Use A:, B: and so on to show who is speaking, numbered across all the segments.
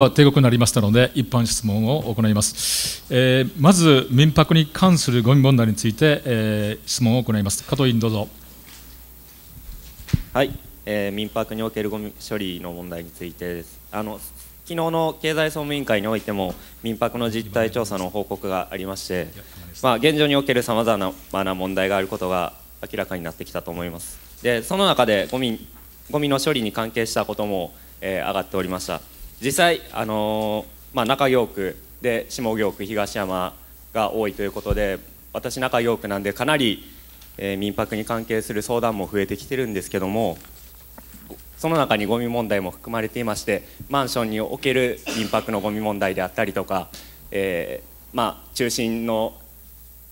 A: 帝国になりましたので、一般質問を行います。えー、まず、民泊に関するごみ問題について、えー、質問を行います。加藤委員、どうぞ。
B: はい、えー、民泊におけるごみ処理の問題についてです。あの昨日の経済総務委員会においても民泊の実態調査の報告がありまして、まあ、現状におけるさまざまな問題があることが明らかになってきたと思いますでその中でゴミゴミの処理に関係したことも、えー、上がっておりました実際、あのまあ、中京区で下京区東山が多いということで私中京区なんでかなり、えー、民泊に関係する相談も増えてきてるんですけどもその中にゴミ問題も含まれていましてマンションにおける民泊のゴミ問題であったりとか、えー、まあ、中心の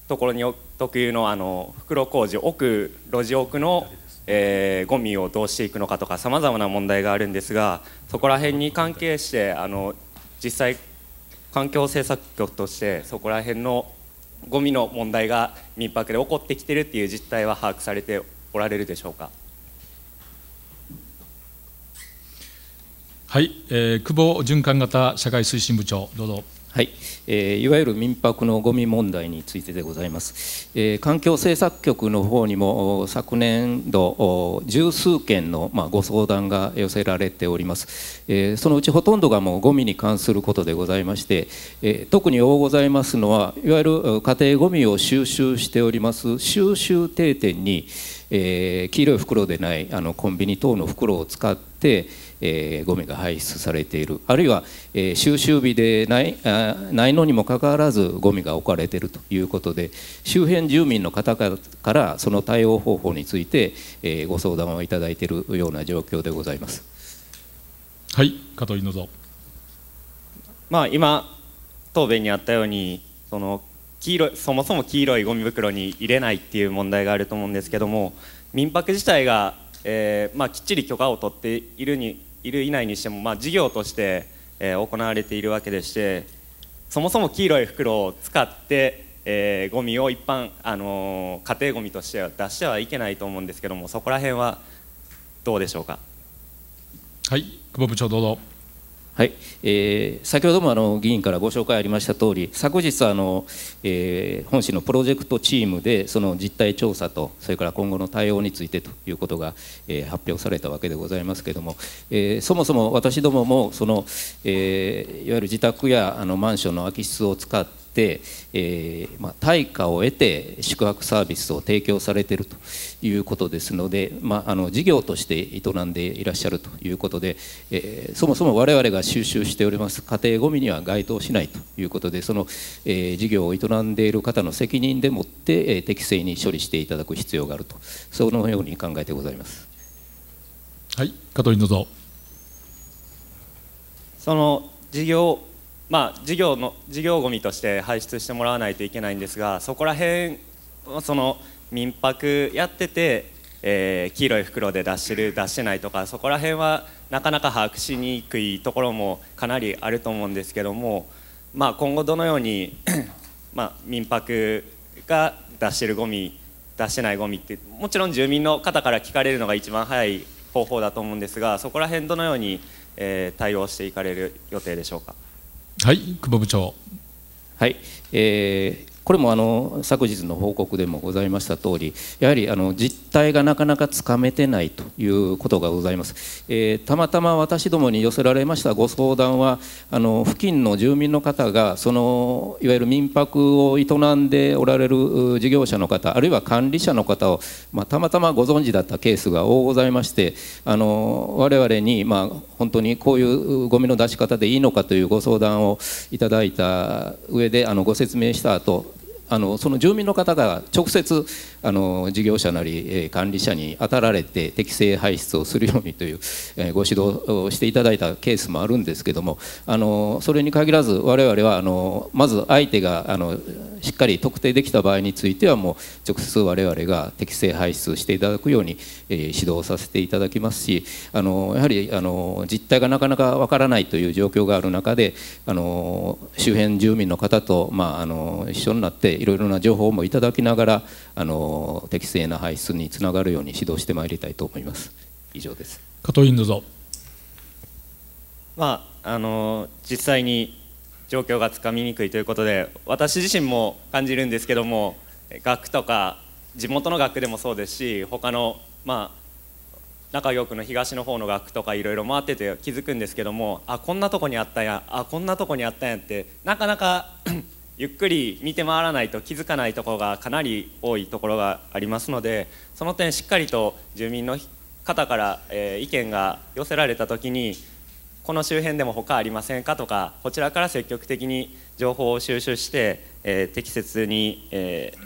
B: ところに特有のあの袋小路奥路地奥のえー、ゴミをどうしていくのかとかさまざまな問題があるんですがそこら辺に関係してあの実際環境政策局としてそこら辺のゴミの問題が民泊で起こってきてるっていう実態は把握されておられるでしょうか。
A: はい、えー、久保循環型社会推進部長どうぞ。
C: はい、えー、いわゆる民泊のごみ問題についてでございます、えー、環境政策局の方にも昨年度十数件の、まあ、ご相談が寄せられております、えー、そのうちほとんどがもうごみに関することでございまして、えー、特に多ございますのはいわゆる家庭ごみを収集しております収集定点に、え黄色い袋でないあのコンビニ等の袋を使ってえー、ゴミが排出されているあるいは、えー、収集日でないあないのにもかかわらずゴミが置かれているということで周辺住民の方からその対応方法について、えー、ご相談をいただいているような状況でございます。はい加藤ど
B: まあ、今答弁にあったようにその黄色そもそも黄色いゴミ袋に入れないっていう問題があると思うんですけども民泊自体がえーまあ、きっちり許可を取っているにいる以内にしても、まあ、事業として、えー、行われているわけでしてそもそも黄色い袋を使って、えー、ゴミを一般、あのー、家庭ゴミとしては出してはいけないと思うんですけどもそこら辺は
C: どうでしょうか。はい久保部長どうぞはい、えー、先ほどもあの議員からご紹介ありました通り、昨日あの、えー、本市のプロジェクトチームでその実態調査とそれから今後の対応についてということが、えー、発表されたわけでございますけれども、えー、そもそも私どももその、えいわゆる自宅やあのマンションの空き室を使って、えー、まあ、対価を得て宿泊サービスを提供されているということですので、まあ、あの事業として営んでいらっしゃるということで、えー、そもそも我々が収集しております家庭ごみには該当しないということでその、えー、事業を営んでいる方の責任でもって、え適正に処理していただく必要があるとそのように考えてございます。
A: はい、加藤どうぞ
B: その事業まあ、事業の授業ごみとして排出してもらわないといけないんですがそこら辺その民泊やってて、えー、黄色い袋で出してる出してないとかそこら辺はなかなか把握しにくいところもかなりあると思うんですけども、まあ、今後どのように まあ、民泊が出してるゴミ出してないゴミってもちろん住民の方から聞かれるのが一番早い方法だと思うんですがそこら辺どのように、えー、対応していかれる予定で
C: しょうか。はい久保部長はい、えー、これもあの昨日の報告でもございました通りやはりあの実態がなかなかつかめてないということがございます、えー、たまたま私どもに寄せられましたご相談はあの付近の住民の方がそのいわゆる民泊を営んでおられる事業者の方あるいは管理者の方を、まあ、たまたまご存知だったケースが多ございましてあの我々に、まあ、本当にこういうゴミの出し方でいいのかというご相談をいただいた上であのご説明した後あのその住民の方が直接あの事業者なり管理者に当たられて適正排出をするようにというご指導をしていただいたケースもあるんですけどもあのそれに限らず我々はあのまず相手があのしっかり特定できた場合についてはもう直接我々が適正排出していただくように、え指導させていただきますしあのやはりあの実態がなかなかわからないという状況がある中であの周辺住民の方と、まあ、あの一緒になっていろいろな情報もいただきながらあの適正な排出につながるように指導してまいりたいと思います以上です加藤
B: 委員どうぞまああの実際に状況がつかみにくいということで私自身も感じるんですけども学区とか地元の学区でもそうですし他のまあ中京区の東の方の学区とかいろいろ回ってて気づくんですけどもあこんなとこにあったやあこんなとこにあったやってなかなかゆっくり見て回らないと気づかないところがかなり多いところがありますのでその点しっかりと住民の方から、えー、意見が寄せられた時にこの周辺でも他ありませんかとかこちらから積極的に情報を収集して、えー、適切に、えー、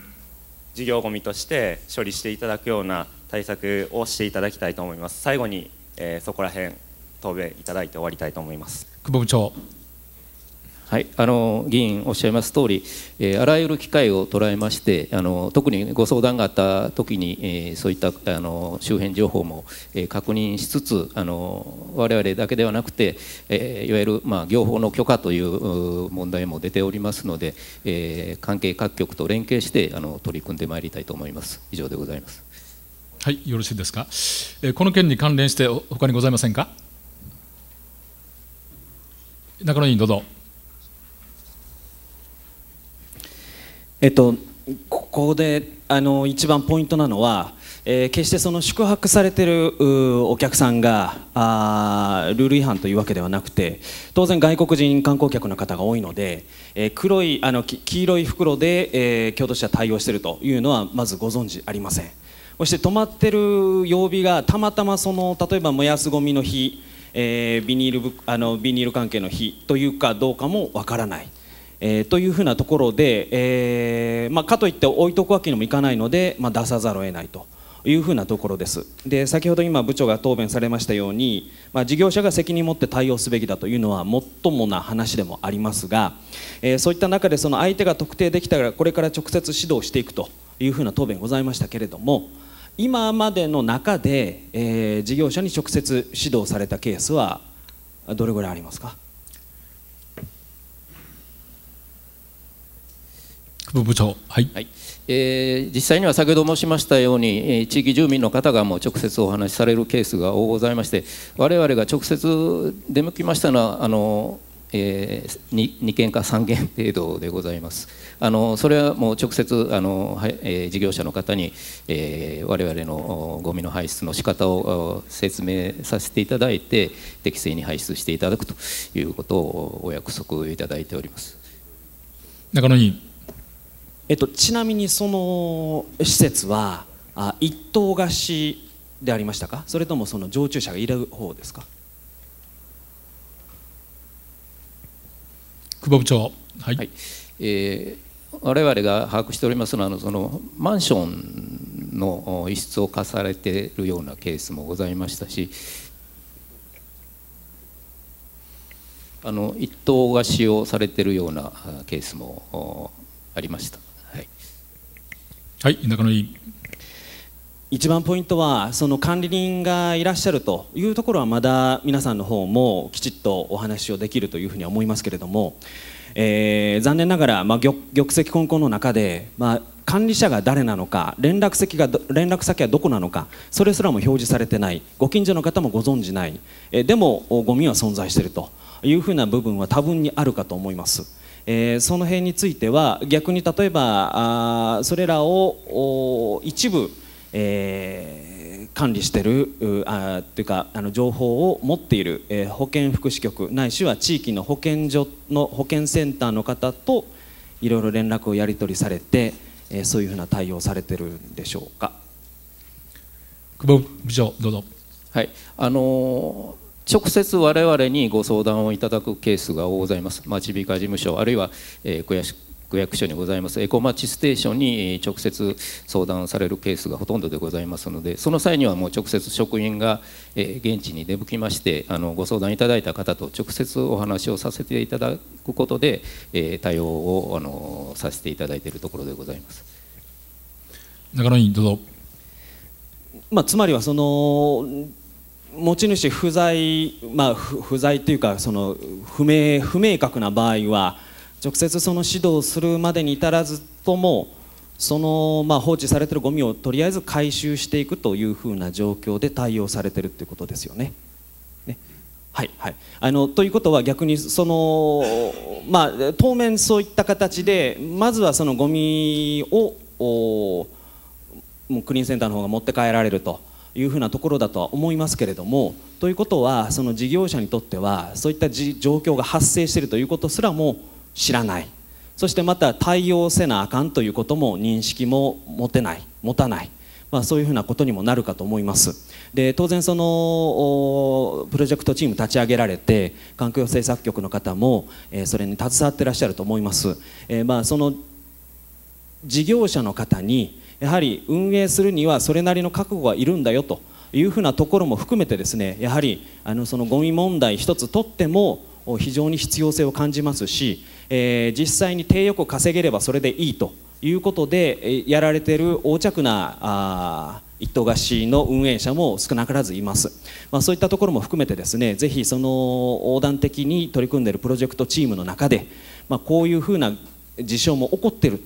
B: 事業ごみとして処理していただくような対策をしていただきたいと思います最後に、えー、そこら辺答弁いただいて終わりたいと思います
C: 久保部長はい、あの議員おっしゃいます通り、えー、あらゆる機会を捉えましてあの特にご相談があった時に、えー、そういったあの周辺情報も、えー、確認しつつあの我々だけではなくて、えいわゆる、まあ、業法の許可という問題も出ておりますので、え関係各局と連携してあの取り組んでまいりたいと思います以上でございます
A: はいよろしいですか、えこの件に関連して他にございませんか中
D: 野委員どうぞえっと、ここであの一番ポイントなのは、えー、決してその宿泊されてるお客さんがあルール違反というわけではなくて当然外国人観光客の方が多いので、えー、黒いあの黄色い袋で、えー、京都市は対応しているというのはまずご存知ありませんそして泊まってる曜日がたまたまその例えば燃やすごみの日、えビニールあのビニール関係の日というかどうかもわからない。えー、というふうなところで、えーまあ、かといって置いとくわけにもいかないので、まあ、出さざるを得ないというふうなところですで先ほど今部長が答弁されましたように、まあ、事業者が責任を持って対応すべきだというのはもっともな話でもありますが、えー、そういった中でその相手が特定できたらこれから直接指導していくというふうな答弁ございましたけれども今までの中で、えー、事業者に直接指導されたケースはどれぐらいありますか久部長、はい、はい、
C: えー、実際には先ほど申しましたように、えー、地域住民の方がもう直接お話しされるケースがございまして我々が直接出向きましたのはあの、えー、2, 2件か3件程度でございますあのそれはもう直接あの、はえー、事業者の方に、えー、我々のゴミの排出の仕方を説明させていただいて適正に排出していただくということを
D: お約束いただいております中野委員えっと、ちなみにその施設はあ一棟貸しでありましたかそれともその常駐者がいる方ですか
A: 久保部長、はい
C: はいえー、我々が把握しておりますのはあのそのマンションの一室を貸されているようなケースもございましたしあの一棟貸しをされているようなケースもありました。
D: はい中野委員一番ポイントはその管理人がいらっしゃるというところはまだ皆さんの方もきちっとお話をできるというふうには思いますけれども、えー、残念ながら、まあ、玉石混交の中で、まあ、管理者が誰なのか連絡先が連絡先はどこなのかそれすらも表示されてないご近所の方もご存じない、えー、でもゴミは存在しているというふうな部分は多分にあるかと思います。えー、その辺については逆に例えばあそれらを一部、えー、管理してるあというかあの情報を持っている、えー、保健福祉局ないしは地域の保健所の保健センターの方といろいろ連絡をやり取りされて、えー、そういうふうな対応されてるんでしょうか。久保部長どうぞ
C: はいあの直接我々にご相談をいただくケースがございます町美化事務所あるいは、えー、区役所にございますエコマッチステーションに直接相談されるケースがほとんどでございますのでその際にはもう直接職員が現地に出向きましてあのご相談いただいた方と直接お話をさせていただくことで対応をあのさせていただいているところでございます
A: 中野委員どうぞ、
D: まあ、つまりはその持ち主不在、まあ、不在というかその不明不明確な場合は直接その指導するまでに至らずともその、まあ、放置されているゴミをとりあえず回収していくというふうな状況で対応されているということですよね。ねはいはい、あのということは逆にその、まあ、当面そういった形でまずはそのゴミをもうクリーンセンターの方が持って帰られると。いうふうなところだとは思いますけれどもということはその事業者にとってはそういった状況が発生しているということすらも知らないそしてまた対応せなあかんということも認識も持てない持たないまあ、そういうふうなことにもなるかと思いますで当然そのプロジェクトチーム立ち上げられて環境政策局の方も、えー、それに携わってらっしゃると思います、えー、まあその事業者の方にやはり運営するにはそれなりの覚悟がいるんだよというふうなところも含めてですねやはりあのそのゴミ問題一つとっても非常に必要性を感じますし、えー、実際に低欲を稼げればそれでいいということでやられている横着なあ一等菓子の運営者も少なからずいます、まあ、そういったところも含めてですねぜひその横断的に取り組んでいるプロジェクトチームの中で、まあ、こういうふうな事象も起こっている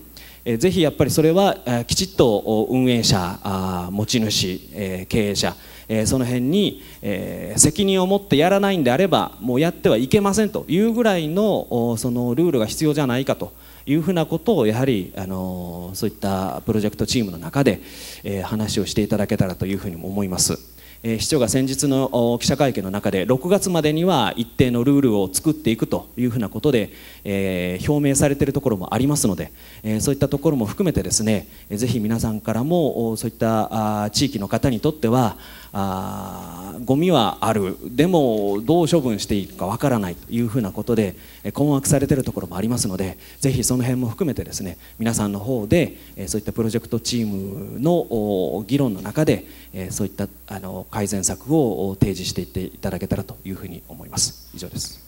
D: えぜひやっぱりそれは、きちっと運営者あ持ち主、え経営者、えその辺に、え責任を持ってやらないんであればもうやってはいけませんというぐらいのそのルールが必要じゃないかというふうなことをやはり、あのそういったプロジェクトチームの中で、え話をしていただけたらというふうにも思います。え市長が先日の記者会見の中で6月までには一定のルールを作っていくというふうなことで、え表明されているところもありますので、えそういったところも含めてですね、えぜひ皆さんからもそういったあ地域の方にとってはあゴミはあるでもどう処分していいかわからないというふうなことで困惑されてるところもありますのでぜひその辺も含めてですね皆さんの方でそういったプロジェクトチームの議論の中でそういったあの改善策を提示していっていただけたらというふうに思います以上です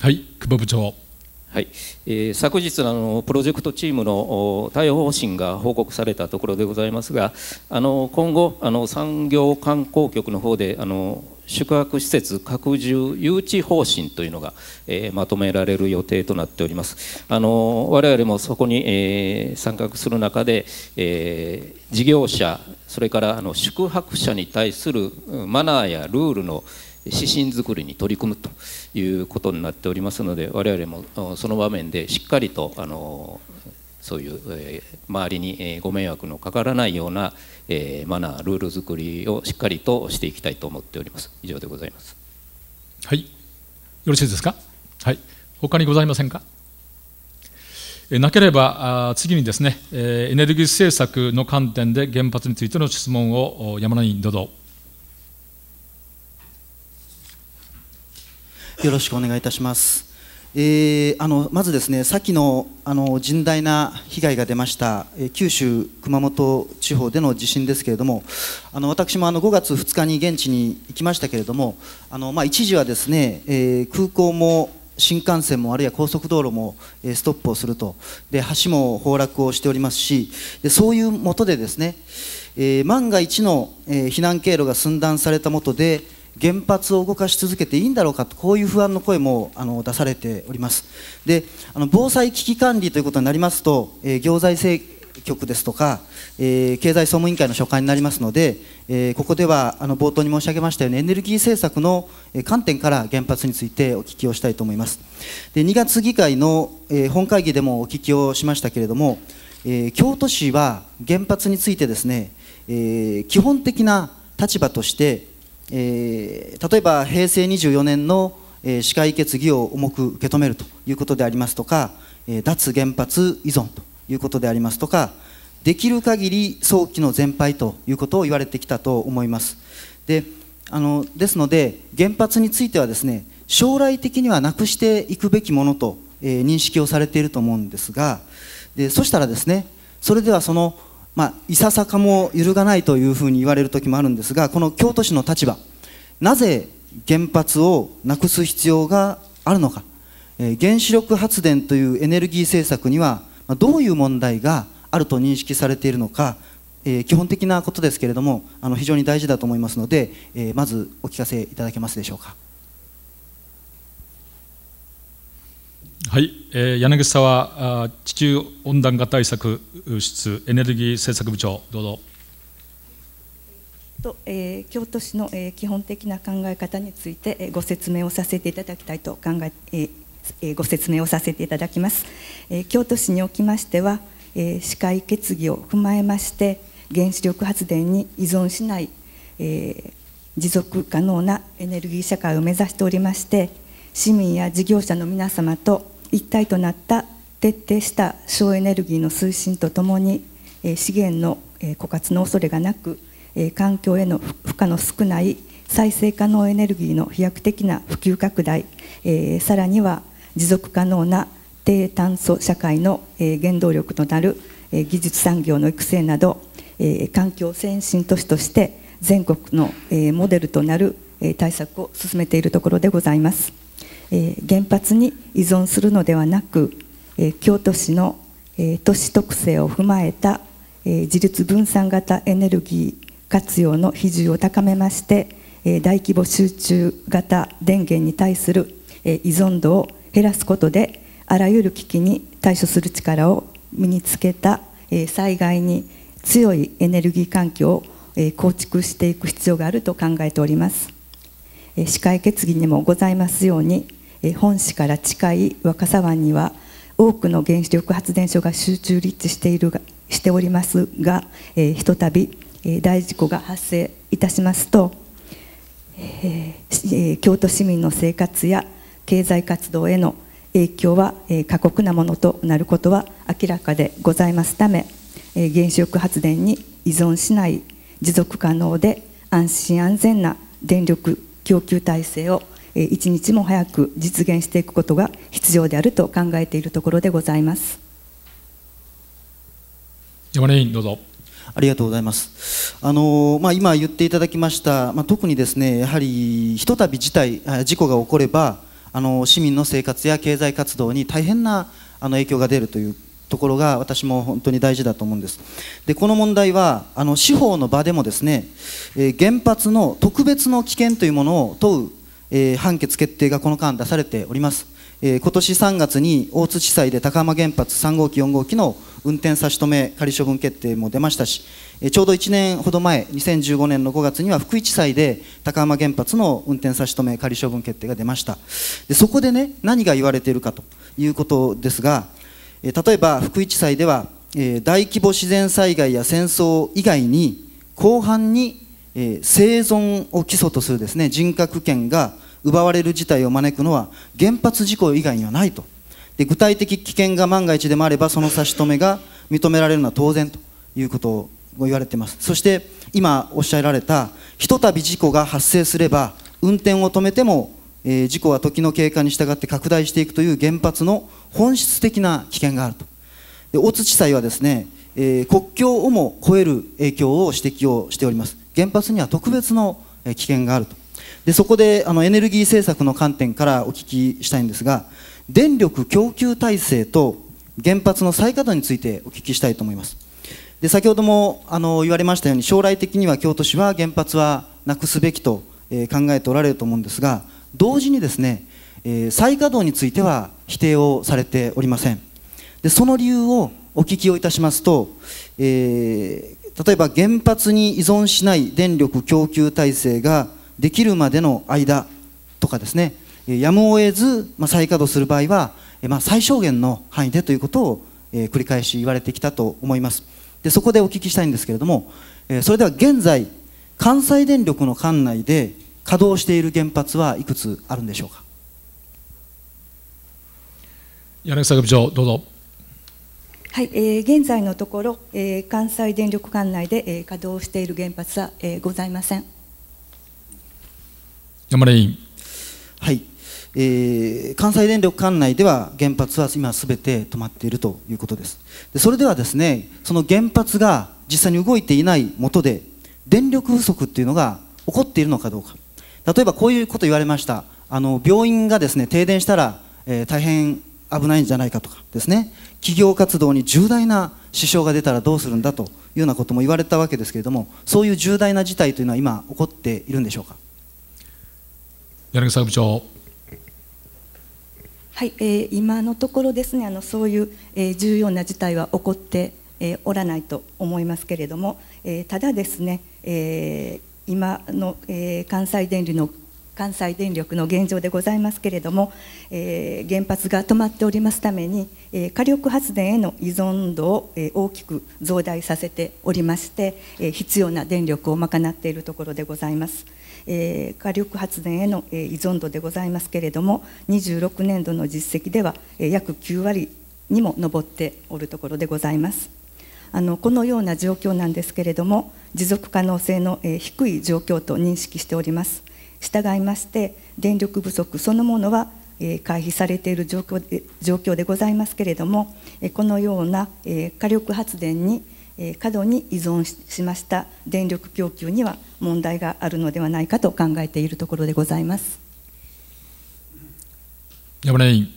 D: はい久保
A: 部長
C: はいえー、昨日あのプロジェクトチームの対応方針が報告されたところでございますがあの今後あの産業観光局の方であの宿泊施設拡充誘致方針というのが、えー、まとめられる予定となっておりますあの我々もそこに、えー、参画する中で、えー、事業者それからあの宿泊者に対するマナーやルールの指針作りに取り組むと。いうことになっておりますので我々もその場面でしっかりとあのそういう周りにご迷惑のかからないようなマナールール作りをしっかりとしていきたいと思っております以上でございます
A: はいよろしいですかはい他にございませんかなければ次にですねエネルギー政策の観点で原発についての質問を山田委員どうぞ。
E: よろしくお願いいたします。えー、あのまずですね、きのあの甚大な被害が出ました、えー、九州、熊本地方での地震ですけれども、あの私もあの5月2日に現地に行きましたけれども、あのまあ、一時はですね、えー、空港も新幹線もあるいは高速道路もストップをするとで橋も崩落をしておりますしでそういうもとでですね、えー、万が一の避難経路が寸断されたもとで原発を動かし続けていいんだろうかとこういう不安の声もあの出されておりますであの防災危機管理ということになりますと、えー、行財政局ですとか、えー、経済総務委員会の所管になりますので、えー、ここではあの冒頭に申し上げましたようにエネルギー政策の観点から原発についてお聞きをしたいと思いますで2月議会の、え本会議でもお聞きをしましたけれども、え京都市は原発についてですね、え基本的な立場としてえー、例えば平成24年の、えー、市会決議を重く受け止めるということでありますとか、えー、脱原発依存ということでありますとかできる限り早期の全廃ということを言われてきたと思いますであのですので原発についてはですね将来的にはなくしていくべきものと、えー、認識をされていると思うんですがでそしたらですねそれではそのまあ、いささかも揺るがないというふうに言われる時もあるんですがこの京都市の立場なぜ原発をなくす必要があるのか、えー、原子力発電というエネルギー政策にはどういう問題があると認識されているのか、えー、基本的なことですけれどもあの非常に大事だと思いますので、えー、まずお聞かせいただけますでしょうか。
A: はい、えー、柳沢地球温暖化対策室エネルギー政策部長どうぞ。
F: とえー、京都市の、えー、基本的な考え方について、えー、ご説明をさせていただきたいと考え、えー、ご説明をさせていただきます、えー、京都市におきましては、えー、市会決議を踏まえまして原子力発電に依存しない、えー、持続可能なエネルギー社会を目指しておりまして、市民や事業者の皆様と一体となった徹底した省エネルギーの推進とともに資源の枯渇の恐れがなく環境への負荷の少ない再生可能エネルギーの飛躍的な普及拡大さらには持続可能な低炭素社会の原動力となる技術産業の育成など環境先進都市として全国のモデルとなる対策を進めているところでございます。原発に依存するのではなく、京都市の、都市特性を踏まえた、自立分散型エネルギー活用の比重を高めまして、大規模集中型電源に対する、依存度を減らすことであらゆる危機に対処する力を身につけた、災害に強いエネルギー環境を、構築していく必要があると考えております。え会決議にもございますようにえ本市から近い若狭湾には多くの原子力発電所が集中立地しているがしておりますが、えー、ひとたび、えー、大事故が発生いたしますと、えー、京都市民の生活や経済活動への影響は、えー、過酷なものとなることは明らかでございますため、えー、原子力発電に依存しない持続可能で安心安全な電力供給体制を一日も早く実現していくことが必要であると考えているところでございます
E: 山根委員どうぞありがとうございます。あのまあ、今言っていただきました、まあ、特にですねやはりひとたび事態事故が起こればあの市民の生活や経済活動に大変なあの影響が出るというところが私も本当に大事だと思うんですでこの問題はあの司法の場でもですね、え原発の特別の危険というものを問うえー、判決決定がこの間出されております、えー、今年3月に大津地裁で高浜原発3号機4号機の運転差し止め仮処分決定も出ましたし、えー、ちょうど1年ほど前2015年の5月には福井地裁で高浜原発の運転差し止め仮処分決定が出ましたでそこでね何が言われているかということですが、えー、例えば福井地裁では、えー、大規模自然災害や戦争以外に広範にえー、生存を基礎とするですね人格権が奪われる事態を招くのは原発事故以外にはないとで具体的危険が万が一でもあればその差し止めが認められるのは当然ということを言われていますそして今おっしゃられたひとたび事故が発生すれば運転を止めても、えー、事故は時の経過に従って拡大していくという原発の本質的な危険があるとで大津地裁はですね、えー、国境をも超える影響を指摘をしております原発には特別の危険があるとでそこであのエネルギー政策の観点からお聞きしたいんですが電力供給体制と原発の再稼働についてお聞きしたいと思いますで先ほどもあの言われましたように将来的には京都市は原発はなくすべきと、え考えておられると思うんですが同時にですね、え再稼働については否定をされておりませんでその理由をお聞きをいたしますと、えー、例えば原発に依存しない電力供給体制ができるまでの間とかですねやむを得ず、ま再稼働する場合は、ま最小限の範囲でということを、え繰り返し言われてきたと思いますでそこでお聞きしたいんですけれども、えそれでは現在関西電力の管内で稼働している原発はいくつあるんでしょうか
A: 柳沢部長どうぞ
F: はい、えー、現在のところ、えー、関西電力管内で、えー、稼働している原発は、えー、ございません。
E: 山根委員。はい、えー、関西電力管内では原発は今すべて止まっているということですでそれではですねその原発が実際に動いていないもとで電力不足っていうのが起こっているのかどうか例えばこういうこと言われましたあの病院がですね停電したら、えー、大変危ないんじゃないかとかですね企業活動に重大な支障が出たらどうするんだというようなことも言われたわけですけれどもそういう重大な事態というのは今起こっているんでしょうか
A: 柳沢部長
F: はい、えー、今のところですねあのそういう、えー、重要な事態は起こって、えー、おらないと思いますけれども、えー、ただですね、えー、今の、えー、関西電力の関西電力の現状でございますけれども、えー、原発が止まっておりますために、えー、火力発電への依存度を、えー、大きく増大させておりまして、えー、必要な電力を賄っているところでございます。え火力発電へのえ依存度でございますけれども26年度の実績ではえ約9割にも上っておるところでございます。あのこのような状況なんですけれども持続可能性のえ低い状況と認識しております。従いまして電力不足そのものは回避されている状況で状況でございますけれどもこのような火力発電に過度に依存しました電力供給には問題があるのではないかと考えているところでございます。
E: 山根委員、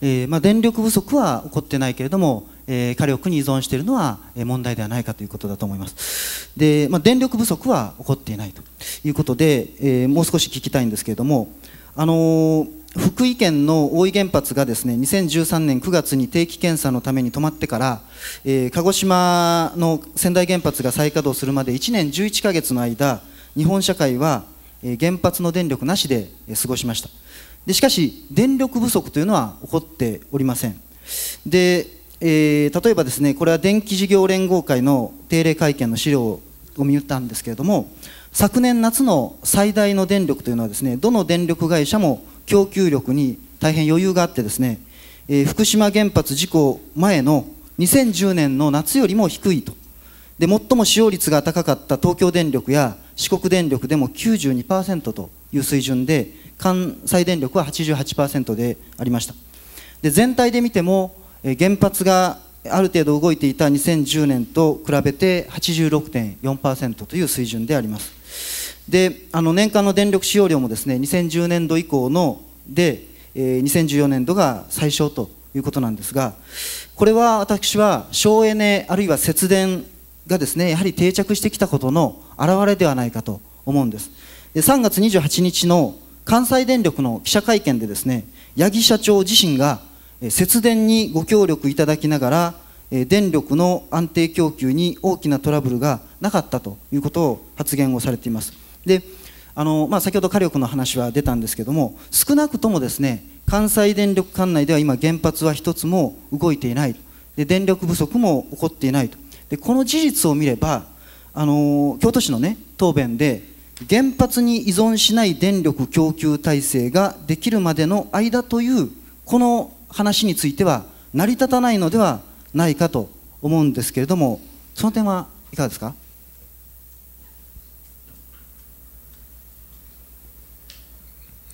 E: えーまあ、電力不足は起こってないけれどもえー、火力に依存しているのは問題ではないかということだと思いますで、まあ、電力不足は起こっていないということで、えー、もう少し聞きたいんですけれども、あのー、福井県の大井原発がですね2013年9月に定期検査のために止まってから、えー、鹿児島の仙台原発が再稼働するまで1年11か月の間日本社会は原発の電力なしで過ごしましたでしかし電力不足というのは起こっておりませんでえー、例えばですねこれは電気事業連合会の定例会見の資料を見たんですけれども昨年夏の最大の電力というのはですねどの電力会社も供給力に大変余裕があってですね、えー、福島原発事故前の2010年の夏よりも低いとで最も使用率が高かった東京電力や四国電力でも92%という水準で関西電力は88%でありましたで全体で見ても原発がある程度動いていた2010年と比べて86.4%という水準でありますであの年間の電力使用量もですね2010年度以降ので、え2014年度が最小ということなんですがこれは私は省エネあるいは節電がですねやはり定着してきたことの表れではないかと思うんですで3月28日の関西電力の記者会見でですね八木社長自身が節電にご協力いただきながら電力の安定供給に大きなトラブルがなかったということを発言をされていますであの、まあ、先ほど火力の話は出たんですけども少なくともですね関西電力管内では今原発は1つも動いていないで電力不足も起こっていないとでこの事実を見ればあの京都市の、ね、答弁で原発に依存しない電力供給体制ができるまでの間というこの話については成り立たないのではないかと思うんですけれどもその点はいかがですか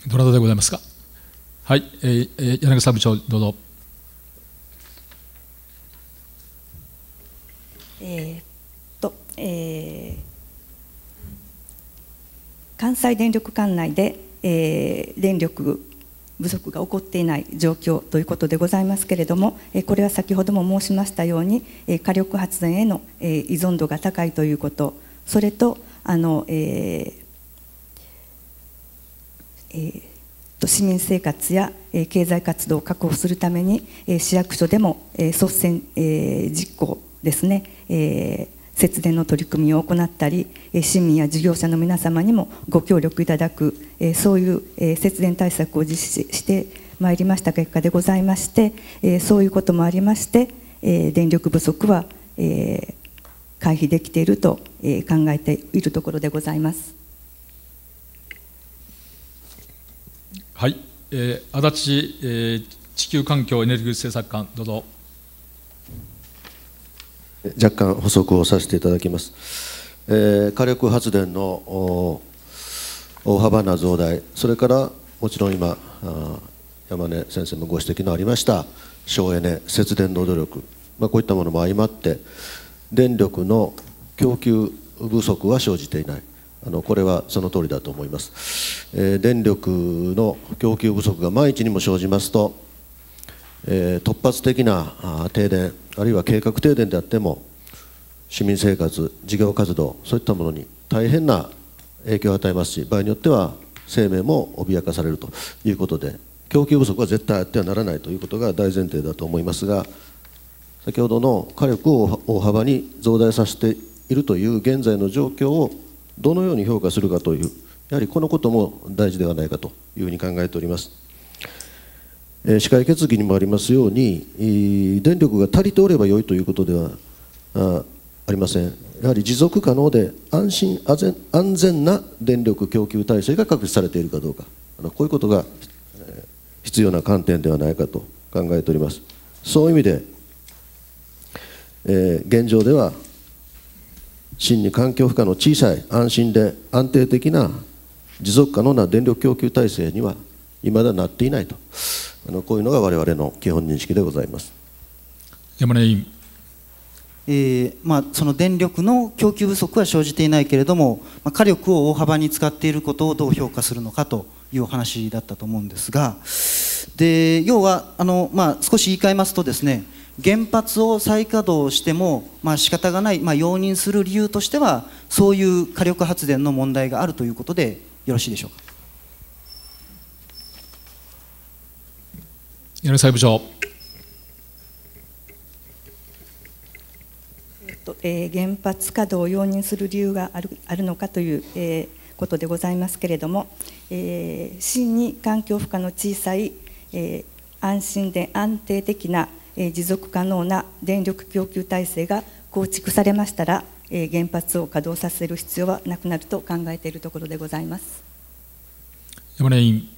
A: どなたでございますかはい、えー、柳沢部長
F: どうぞ、えーとえー、関西電力管内で、えー、電力不足が起こっていない状況ということでございますけれども、えこれは先ほども申しましたように、え火力発電への、え依存度が高いということそれとあの、えーえー市民生活や経済活動を確保するために市役所でも率先実行ですね節電の取り組みを行ったり市民や事業者の皆様にもご協力いただくそういう節電対策を実施してまいりました結果でございましてそういうこともありまして電力不足は回避できていると考えているところでございます。
A: はい、えー、足立、えー、地球環境エネルギー政策官どうぞ。
G: 若干補足をさせていただきます、えー、火力発電の大幅な増大それからもちろん今山根先生もご指摘のありました省エネ節電の努力、まあ、こういったものも相まって電力の供給不足は生じていないあのこれはその通りだと思います、えー、電力の供給不足が万一にも生じますと、えー、突発的な停電あるいは計画停電であっても市民生活事業活動そういったものに大変な影響を与えますし場合によっては生命も脅かされるということで供給不足は絶対あってはならないということが大前提だと思いますが先ほどの火力を大幅に増大させているという現在の状況をどのように評価するかというやはりこのことも大事ではないかというふうに考えております。司会決議にもありますように、電力が足りておればよいということではありません、やはり持続可能で安心安全な電力供給体制が確立されているかどうか、こういうことが必要な観点ではないかと考えております。そういう意味で、え現状では真に環境負荷の小さい安心で安定的な持続可能な電力供給体制にはいまだなっていないとあのこういうのが我々の基本認識でございます
E: 山根委員、えーまあ、その電力の供給不足は生じていないけれども、まあ、火力を大幅に使っていることをどう評価するのかというお話だったと思うんですがで要はあの、まあ、少し言い換えますとですね原発を再稼働しても、まあ仕方がない、まあ、容認する理由としてはそういう火力発電の問題があるということでよろしいでしょうか。
A: 柳裁部長。
F: えー、原発稼働を容認する理由があるあるのかという、えー、ことでございますけれども、えー、真に環境負荷の小さい、えー、安心で安定的な、えー、持続可能な電力供給体制が構築されましたら、えー、原発を稼働させる必要はなくなると考えているところでございます。
E: 山根委員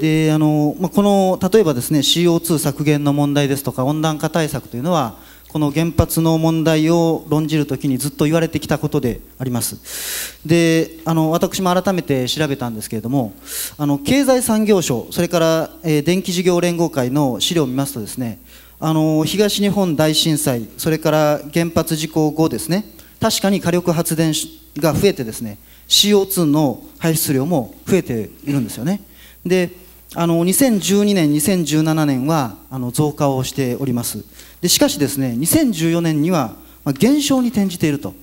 E: であのまあ、この例えばですね CO2 削減の問題ですとか温暖化対策というのはこの原発の問題を論じるときにずっと言われてきたことでありますであの私も改めて調べたんですけれどもあの経済産業省それから、えー、電気事業連合会の資料を見ますとですねあの東日本大震災それから原発事故後ですね確かに火力発電が増えてですね CO2 の排出量も増えているんですよねであの2012年、2017年はあの増加をしておりますでしかしですね2014年には減少に転じていると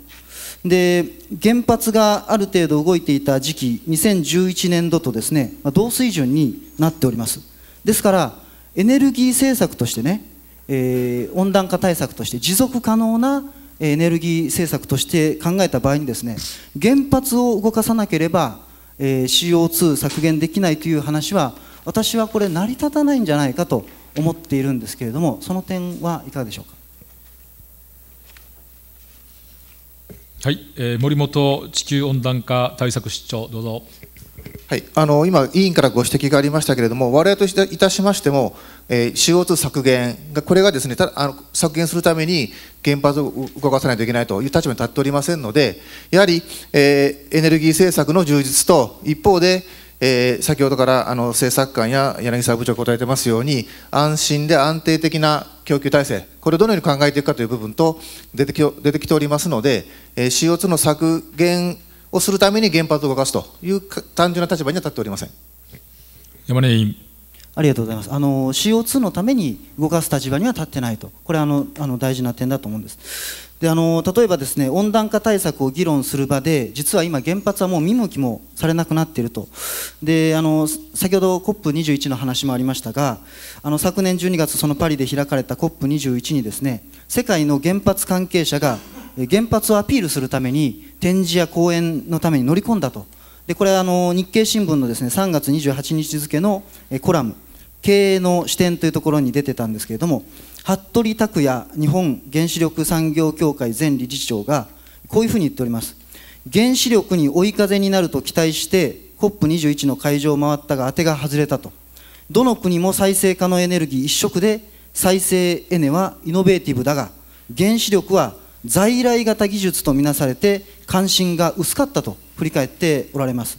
E: で原発がある程度動いていた時期2011年度とですね同水準になっておりますですからエネルギー政策としてね、えー、温暖化対策として持続可能なエネルギー政策として考えた場合にですね原発を動かさなければ、えー、CO2 削減できないという話は私はこれ成り立たないんじゃないかと思っているんですけれどもその点はいかがでしょうか。
A: はい、えー、森本地球温暖化対策室
G: 長どうぞ。はい、あの今、委員からご指摘がありましたけれども、我々といたしましても、えー、CO2 削減が、これがですねたあの削減するために原発を動かさないといけないという立場に立っておりませんので、やはり、えー、エネルギー政策の充実と、一方で、えー、先ほどからあの政策官や柳沢部長答えてますように安心で安定的な供給体制これをどのように考えていくかという部分と出てき出てきておりますので、えー、CO2 の削減をするために原発を動か
E: すという単純な立場には立っておりません山根委員ありがとうございます CO2 のために動かす立場には立ってないとこれはあのあの大事な点だと思うんですであの例えばですね温暖化対策を議論する場で実は今原発はもう見向きもされなくなっているとであの先ほど COP21 の話もありましたがあの昨年12月そのパリで開かれた COP21 にですね世界の原発関係者が原発をアピールするために展示や講演のために乗り込んだとでこれはあの日経新聞のですね3月28日付のコラム経営の視点というところに出てたんですけれども服部拓也日本原子力産業協会前理事長がこういうふうに言っております原子力に追い風になると期待して COP21 の会場を回ったが当てが外れたとどの国も再生可能エネルギー一色で再生エネはイノベーティブだが原子力は在来型技術とみなされて関心が薄かったと振り返っておられます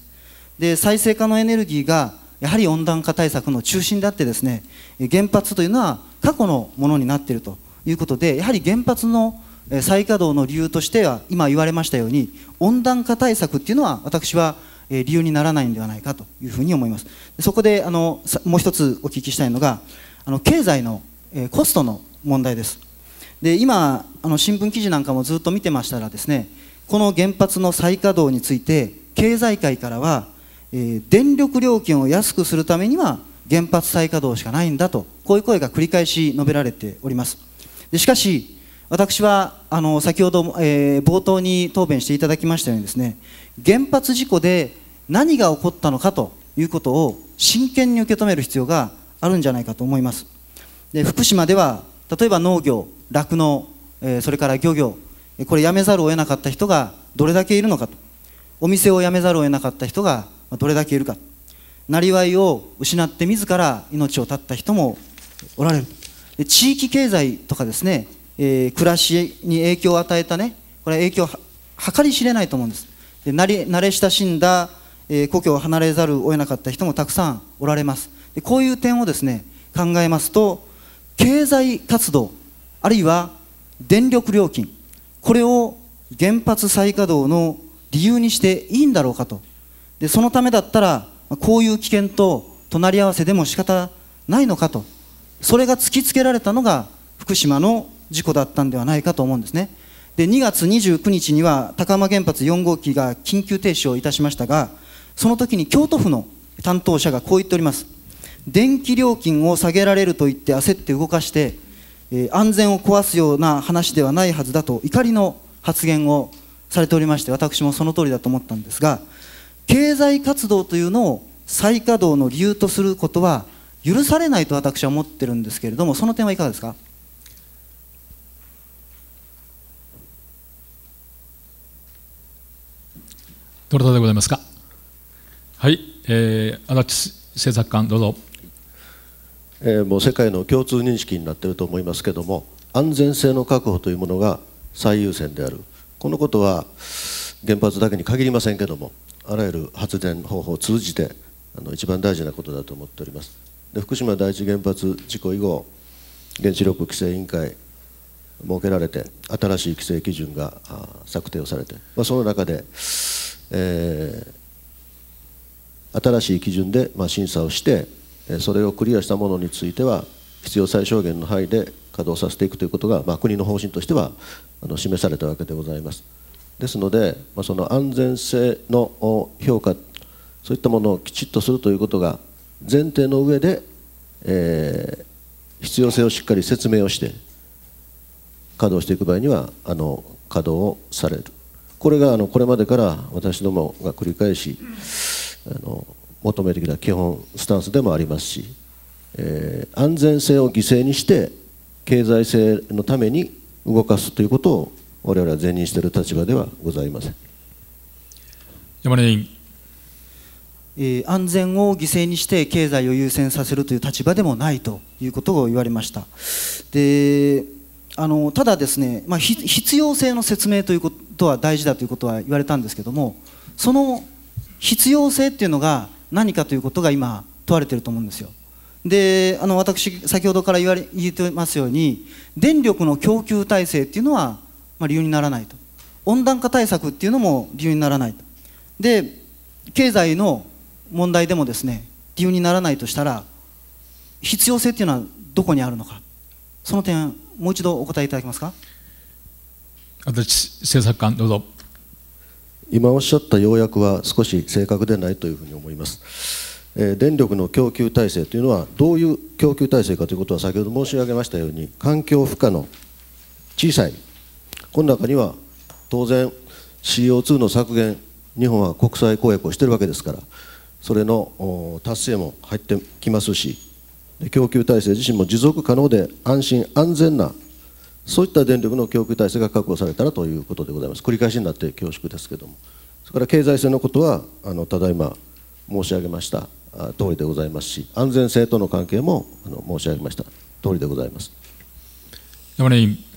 E: で再生可能エネルギーがやはり温暖化対策の中心であってですね原発というのは過去のものになっているということでやはり原発の再稼働の理由としては今言われましたように温暖化対策っていうのは私は理由にならないんではないかというふうに思いますそこであのもう一つお聞きしたいのがあの経済のコストの問題ですで今あの新聞記事なんかもずっと見てましたらですねこの原発の再稼働について経済界からはえ電力料金を安くするためには原発再稼働しかないんだとこういう声が繰り返し述べられておりますでしかし私はあの先ほど、えー、冒頭に答弁していただきましたようにですね原発事故で何が起こったのかということを真剣に受け止める必要があるんじゃないかと思いますで福島では例えば農業酪農、えー、それから漁業これやめざるを得なかった人がどれだけいるのかとお店を辞めざるを得なかった人がどれだけいるかなりわいを失って自ら命を絶った人もおられるで地域経済とかですね、えー、暮らしに影響を与えたねこれは影響計り知れないと思うんですでなり慣れ親しんだ、えー、故郷を離れざるを得なかった人もたくさんおられますでこういう点をですね考えますと経済活動あるいは電力料金これを原発再稼働の理由にしていいんだろうかとでそのためだったらこういう危険と隣り合わせでも仕方ないのかとそれが突きつけられたのが福島の事故だったんではないかと思うんですねで2月29日には高浜原発4号機が緊急停止をいたしましたがその時に京都府の担当者がこう言っております電気料金を下げられると言って焦って動かして、えー、安全を壊すような話ではないはずだと怒りの発言をされておりまして私もその通りだと思ったんですが経済活動というのを再稼働の理由とすることは許されないと私は思ってるんですけれどもその点はいかがですか
A: どでございますかはい、えー、足立政策官どうぞ、
G: えー、もう世界の共通認識になっていると思いますけれども安全性の確保というものが最優先であるこのことは原発だけに限りませんけれどもあらゆる発電方法を通じてあの一番大事なことだと思っておりますで福島第一原発事故以後原子力規制委員会設けられて新しい規制基準が策定をされて、まあ、その中で、えー、新しい基準で、まあ、審査をしてそれをクリアしたものについては必要最小限の範囲で稼働させていくということが、まあ、国の方針としてはあの示されたわけでございます。ですので、まあ、その安全性の評価そういったものをきちっとするということが前提の上で、えー、必要性をしっかり説明をして稼働していく場合にはあの稼働をされるこれがあのこれまでから私どもが繰り返しあの求めてきた基本スタンスでもありますし、えー、安全性を犠牲にして経済性のために動かすということを我々は前任している立場ではございません
E: 山根委員、えー、安全を犠牲にして経済を優先させるという立場でもないということを言われましたであのただですね、まあ、必要性の説明ということは大事だということは言われたんですけどもその必要性っていうのが何かということが今問われてると思うんですよであの私先ほどから言われ言ってますように電力の供給体制っていうのはまあ、理由にならないと温暖化対策っていうのも理由にならないとで経済の問題でもですね理由にならないとしたら必要性っていうのはどこにあるのかその点もう一度お答えいただけますか
A: 私政策官どうぞ
G: 今おっしゃった要約は少し正確でないというふうに思います、え電力の供給体制というのはどういう供給体制かということは先ほど申し上げましたように環境負荷の小さいこの中には当然 CO2 の削減日本は国際公約をしているわけですからそれの達成も入ってきますし供給体制自身も持続可能で安心安全なそういった電力の供給体制が確保されたらということでございます繰り返しになって恐縮ですけれどもそれから経済性のことはあのただいま申し上げました通りでございますし安全性との関係もあの申し上げました通りでございます山根委員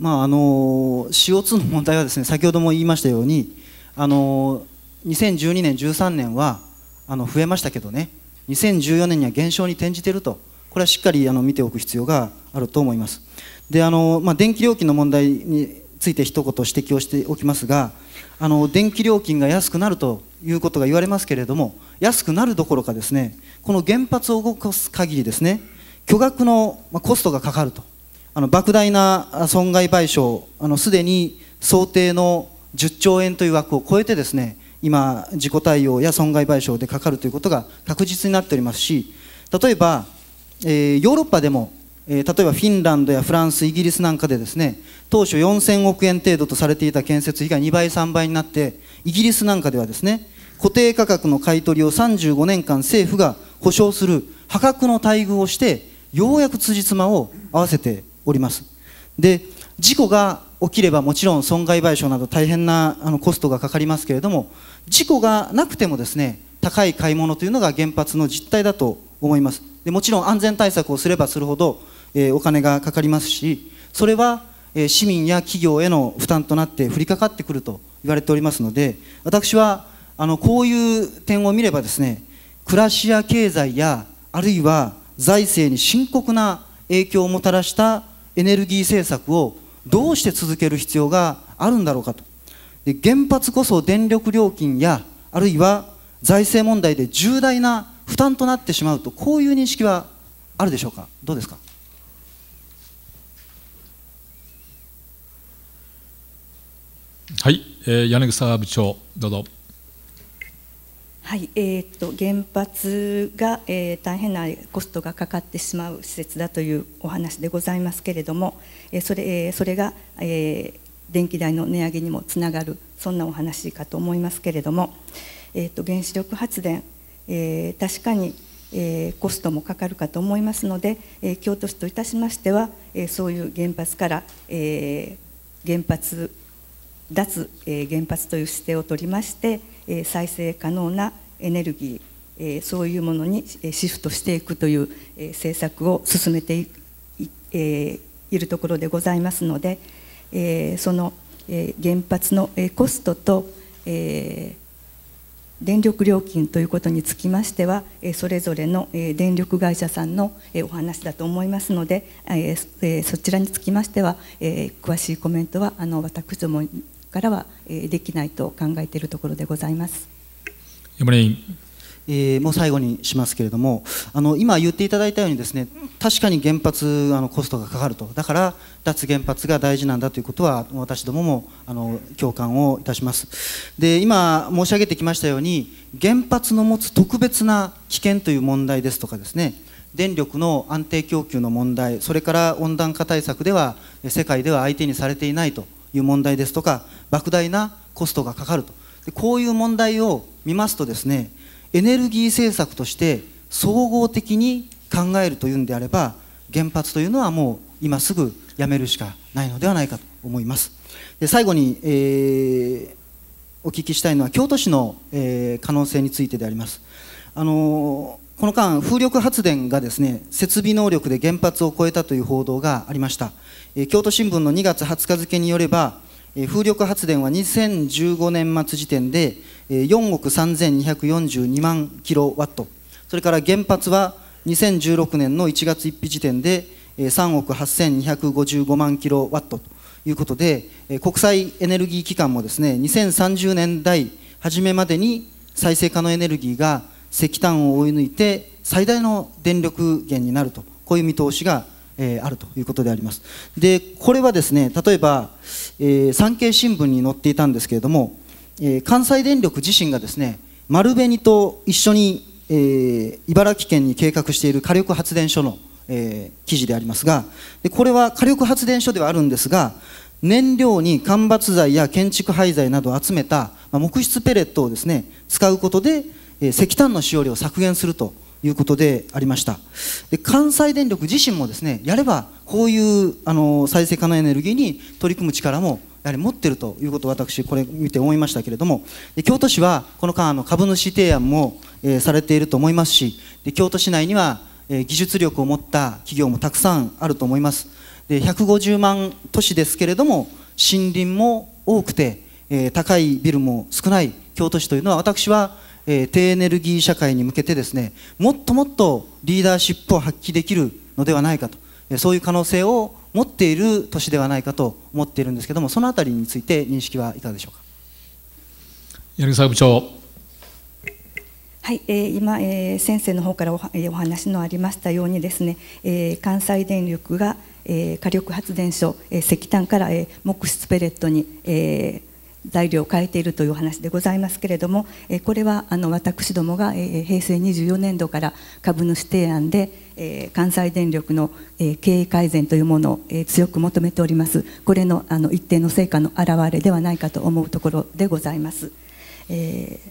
E: まあ、あの CO2 の問題はですね先ほども言いましたようにあの2012年、13年はあの増えましたけどね2014年には減少に転じているとこれはしっかりあの見ておく必要があると思います。であのまあ、電気料金の問題について一言指摘をしておきますがあの電気料金が安くなるということが言われますけれども安くなるどころかですねこの原発を動かす限りですね巨額のコストがかかるとあの莫大な損害賠償あのすでに想定の10兆円という枠を超えてですね今事故対応や損害賠償でかかるということが確実になっておりますし例えば、えー、ヨーロッパでも、えー、例えばフィンランドやフランスイギリスなんかでですね当初4000億円程度とされていた建設費が2倍3倍になってイギリスなんかではですね固定価格の買い取りを35年間政府が保証する破格の待遇をしてようやく辻褄を合わせておりますで事故が起きればもちろん損害賠償など大変なあのコストがかかりますけれども事故がなくてもですね高い買い物というのが原発の実態だと思いますでもちろん安全対策をすればするほど、えー、お金がかかりますしそれは、えー、市民や企業への負担となって降りかかってくると言われておりますので私はあのこういう点を見ればですね暮らしや経済やあるいは財政に深刻な影響をもたらしたエネルギー政策をどうして続ける必要があるんだろうかとで原発こそ電力料金やあるいは財政問題で重大な負担となってしまうとこういう認識はあるでしょうかどうですか
A: はい、えー、柳沢部長どうぞ。
F: はい、えーと、原発が、えー、大変なコストがかかってしまう施設だというお話でございますけれども、えー、それ、えそれが、えー、電気代の値上げにもつながるそんなお話かと思いますけれども、えーと、原子力発電、えー、確かに、えー、コストもかかるかと思いますので、えー、京都市といたしましては、えー、そういう原発から、えー、原発脱、え原発という姿勢を取りまして、え再生可能なエネルギー、えそういうものにシフトしていくという、え政策を進めてい,、えいるところでございますので、えその、え原発の、えコストと、え電力料金ということにつきましてはそれぞれの電力会社さんのお話だと思いますのでそちらにつきましては詳しいコメントは私どもからはできないと考えているところでございます。
E: えもう最後にしますけれどもあの今言っていただいたようにですね確かに原発あのコストがかかるとだから脱原発が大事なんだということは私どももあの共感をいたしますで今申し上げてきましたように原発の持つ特別な危険という問題ですとかですね電力の安定供給の問題それから温暖化対策では世界では相手にされていないという問題ですとか莫大なコストがかかるとこういう問題を見ますとですねエネルギー政策として総合的に考えるというんであれば原発というのはもう今すぐやめるしかないのではないかと思いますで最後に、えー、お聞きしたいのは京都市の、えー、可能性についてでありますあのー、この間風力発電がですね設備能力で原発を超えたという報道がありました、えー、京都新聞の2月20日付によれば風力発電は2015年末時点で4億3242万キロワットそれから原発は2016年の1月1日時点で3億8255万キロワットということで国際エネルギー機関もですね2030年代初めまでに再生可能エネルギーが石炭を追い抜いて最大の電力源になるとこういう見通しがあるということでありますでこれはですね例えばえ産経新聞に載っていたんですけれども、え関西電力自身がですね丸紅と一緒に、え茨城県に計画している火力発電所の、え記事でありますがでこれは火力発電所ではあるんですが燃料に間伐材や建築廃材などを集めた木質ペレットをですね使うことで石炭の使用量を削減するということでありましたで関西電力自身もですねやればこういうあの再生可能エネルギーに取り組む力もやはり持っているということを私これ見て思いましたけれども京都市はこの間の株主提案も、えー、されていると思いますしで京都市内には、えー、技術力を持った企業もたくさんあると思いますで150万都市ですけれども森林も多くて、えー、高いビルも少ない京都市というのは私はえー、低エネルギー社会に向けてですねもっともっとリーダーシップを発揮できるのではないかと、えー、そういう可能性を持っている年ではないかと思っているんですけどもそのあたりについて認識はいかがでしょうか
A: 柳沢部長
F: はい、えー、今、えー、先生の方からお,、えー、お話のありましたようにですね、えー、関西電力が、えー、火力発電所、えー、石炭から、えー、木質ペレットに、えー材料を変えているというお話でございますけれども、えこれはあの私どもが、え平成24年度から株主提案で、え関西電力の、え経営改善というものを、え強く求めておりますこれのあの一定の成果の表れではないかと思うところでございます。えー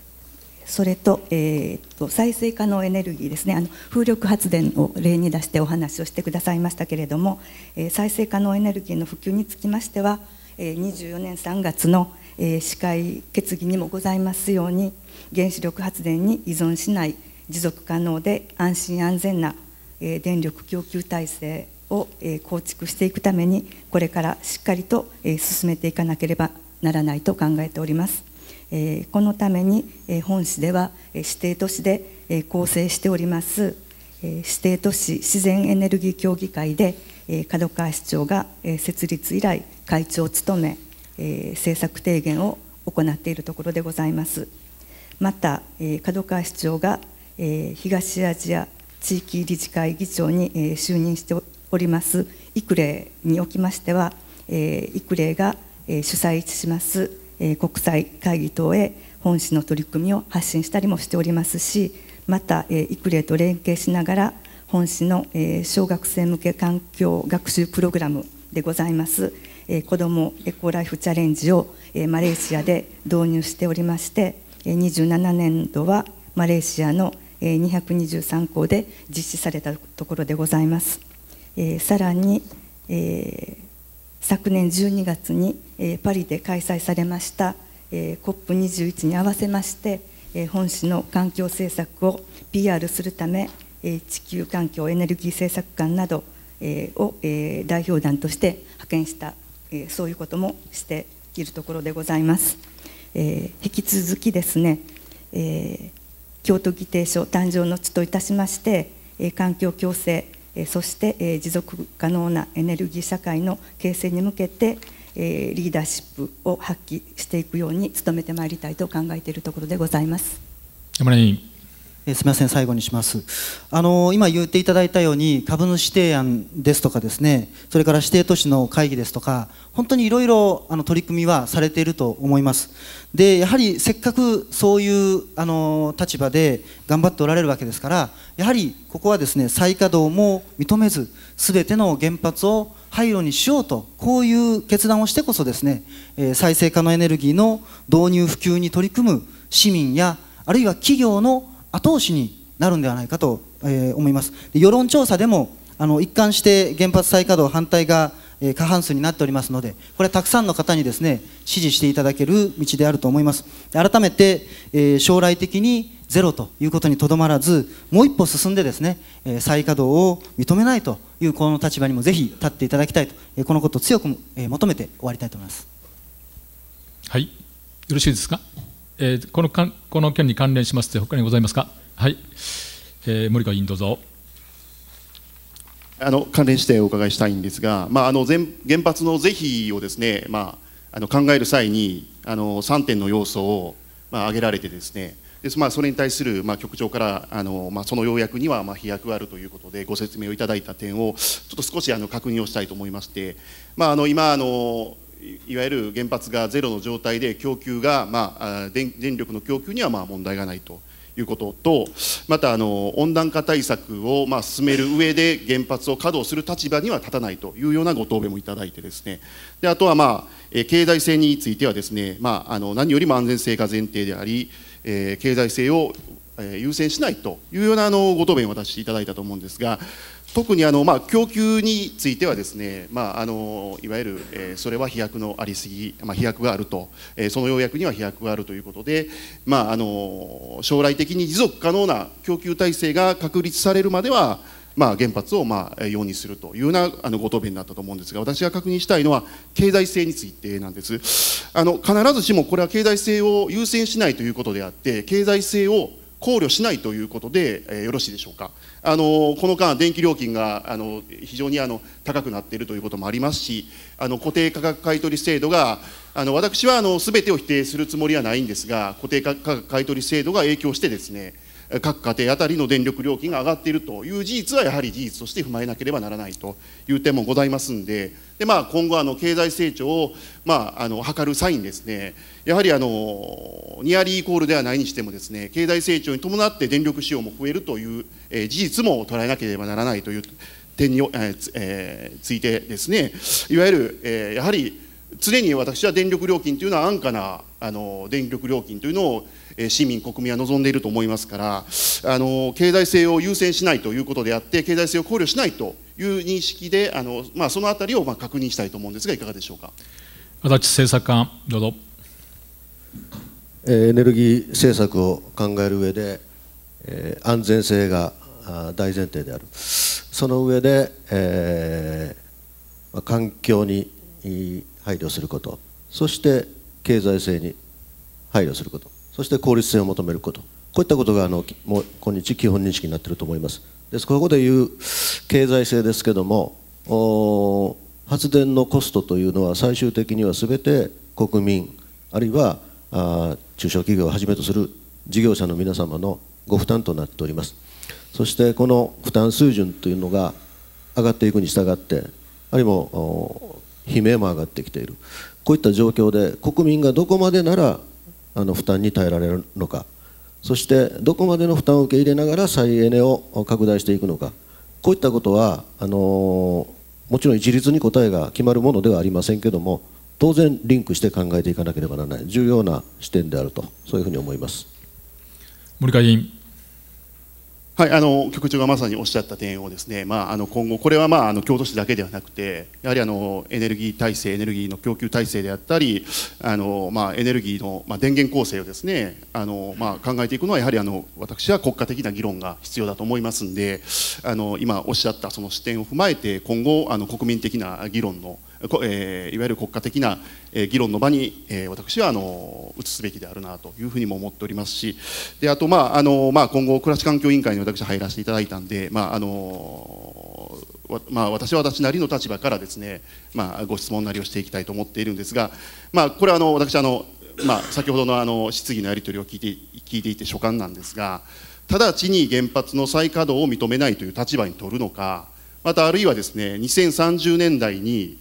F: それと,、えーと、と再生可能エネルギーですねあの風力発電を例に出してお話をしてくださいましたけれども、えー、再生可能エネルギーの普及につきましては、えー、24年3月の、えー、司会決議にもございますように原子力発電に依存しない持続可能で安心安全な、えー、電力供給体制を、えー、構築していくためにこれからしっかりと、えー、進めていかなければならないと考えております。えー、このために、えー、本市では、えー、指定都市で、えー、構成しております、えー、指定都市自然エネルギー協議会で、えー、門川市長が、えー、設立以来会長を務めえ政策提言を行っているところでございますまた、え川市長が、え東アジア地域理事会議長に、え就任しておりますイクレイにおきましては、えー、イクレイが、え主催します、え国際会議等へ本市の取り組みを発信したりもしておりますしまた、えー、イクレイと連携しながら本市の、え小学生向け環境学習プログラムでございます子どもエコライフチャレンジを、マレーシアで導入しておりまして、27年度はマレーシアの、223校で実施されたところでございます。さらに、昨年12月に、パリで開催されました、COP21 に合わせまして、本市の環境政策を PR するため、地球環境エネルギー政策官など、を、代表団として派遣したえー、そういうこともしているところでございます。えー、引き続きですね、えー、京都議定書誕生の地といたしまして、えー、環境共生、えー、そして、えー、持続可能なエネルギー社会の形成に向けて、えー、リーダーシップを発揮していくように努めてまいりたいと考えているところでございます。
E: 山根委員えー、すみません最後にしますあのー、今言っていただいたように株主提案ですとかですねそれから指定都市の会議ですとか本当にいろいろあの取り組みはされていると思いますでやはりせっかくそういうあのー、立場で頑張っておられるわけですからやはりここはですね再稼働も認めず全ての原発を廃炉にしようとこういう決断をしてこそですね、えー、再生可能エネルギーの導入普及に取り組む市民やあるいは企業の後押しになるんではないかと、えー、思いますで世論調査でもあの一貫して原発再稼働反対が、えー、過半数になっておりますのでこれはたくさんの方にですね支持していただける道であると思います改めて、えー、将来的にゼロということにとどまらずもう一歩進んでですね、え再稼働を認めないというこの立場にもぜひ立っていただきたいと、えこのことを強く、え求めて終わりたいと思います
A: はいよろしいですかえー、このかこの件に関連しまして、他にございますか。はい、えー、森川委員どうぞ。
H: あの関連してお伺いしたいんですが、まあ、あの原発の是非をですね、まあ、あの考える際にあの3点の要素を、まあ、挙げられてですねで、まあ、それに対する、まあ、局長からあの、まあ、その要約には、まあ、飛躍があるということでご説明をいただいた点をちょっと少しあの確認をしたいと思いまして、まあ、あの今あのいわゆる原発がゼロの状態で供給が、まあ、電力の供給にはまあ問題がないということとまたあの温暖化対策をまあ進める上で原発を稼働する立場には立たないというようなご答弁もいただいてですねであとは、まあ、経済性についてはですね、まあ、あの何よりも安全性が前提であり、えー、経済性を優先しないというようなあのご答弁を私いただいたと思うんですが特にあの、まあ、供給についてはですね、まあ、あのいわゆる、えー、それは飛躍のありすぎ、まあ、飛躍があると、えー、その要約には飛躍があるということで、まあ、あの将来的に持続可能な供給体制が確立されるまでは、まあ、原発を、まあ、容にするというようなあのご答弁になったと思うんですが私が確認したいのは経済性についてなんですあの必ずしもこれは経済性を優先しないということであって経済性を考慮しないということで、えー、よろしいでしょうか。あのこの間、電気料金があの非常にあの高くなっているということもありますし、あの固定価格買取制度が、あの私はすべてを否定するつもりはないんですが、固定価格買取制度が影響してですね、各家庭あたりの電力料金が上がっているという事実はやはり事実として踏まえなければならないという点もございますんでで、まあ、今後経済成長を、まあ、あの図る際にですねやはりあのニアリーイコールではないにしてもですね経済成長に伴って電力使用も増えるという、事実も捉えなければならないという点に、ついてですねいわゆる、やはり常に私は電力料金というのは安価なあの電力料金というのを市民、国民は望んでいると思いますから、あの経済性を優先しないということであって、経済性を考慮しないという認識で、あのまあ、そのあたりをまあ確認したいと思うんですが、いかがでしょうか。
A: 足立政策官、どうぞ。
G: エネルギー政策を考える上で、えー、安全性が大前提であるその上で、えーまあ、環境に配慮することそして経済性に配慮することそして効率性を求めることこういったことがあのもう今日基本認識になっていると思いますですここでいう経済性ですけども発電のコストというのは最終的には全て国民あるいはあ中小企業をはじめとする事業者の皆様のご負担となっておりますそしてこの負担水準というのが上がっていくに従ってあるいは悲鳴も上がってきているこういった状況で国民がどこまでならあの負担に耐えられるのかそしてどこまでの負担を受け入れながら再エネを拡大していくのかこういったことはあのもちろん一律に答えが決まるものではありませんけども当然リンクして考えていかなければならない重要な視点であるとそういうふうに思います
H: 森会員はい、あの局長がまさにおっしゃった点をですね、まあ、あの今後、これは、まあ、あの京都市だけではなくてやはりあのエネルギー体制エネルギーの供給体制であったりあの、まあ、エネルギーの、まあ、電源構成をですねあの、まあ、考えていくのはやはりあの私は国家的な議論が必要だと思いますのであの今おっしゃったその視点を踏まえて今後あの国民的な議論のえー、いわゆる国家的な、え議論の場に、えー、私はあの移すべきであるなというふうにも思っておりますしであと、まああのまあ、今後暮らし環境委員会に私は入らせていただいたんで、まああのまあ、私は私なりの立場からですね、まあ、ご質問なりをしていきたいと思っているんですが、まあ、これはあの私あの、まあ、先ほどのあの質疑のやり取りを聞いて聞いていて所感なんですが直ちに原発の再稼働を認めないという立場に取るのかまたあるいはですね2030年代に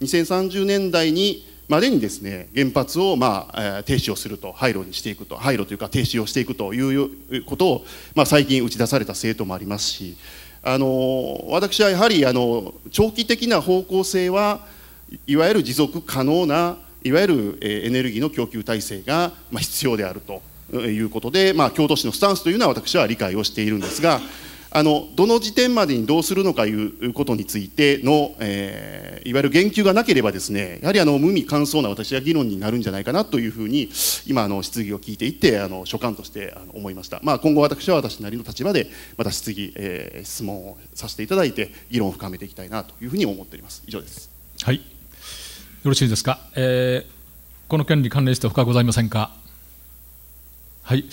H: 2030年代にまでにですね原発をまあ停止をすると廃炉にしていくと廃炉というか停止をしていくということをまあ最近打ち出された政党もありますしあの私はやはりあの長期的な方向性はいわゆる持続可能ないわゆるエネルギーの供給体制が必要であるということで、まあ、京都市のスタンスというのは私は理解をしているんですがあのどの時点までにどうするのかいうことについての、えー、いわゆる言及がなければですねやはりあの無味乾燥な私は議論になるんじゃないかなというふうに今あの質疑を聞いていてあの所感としてあの思いました、まあ、今後私は私なりの立場でまた質疑、えー、質問をさせていただいて議論を深めていきたいなというふうに思っております以上です
A: はいよろしいですか、えー、この件に関連して他ございませんかはい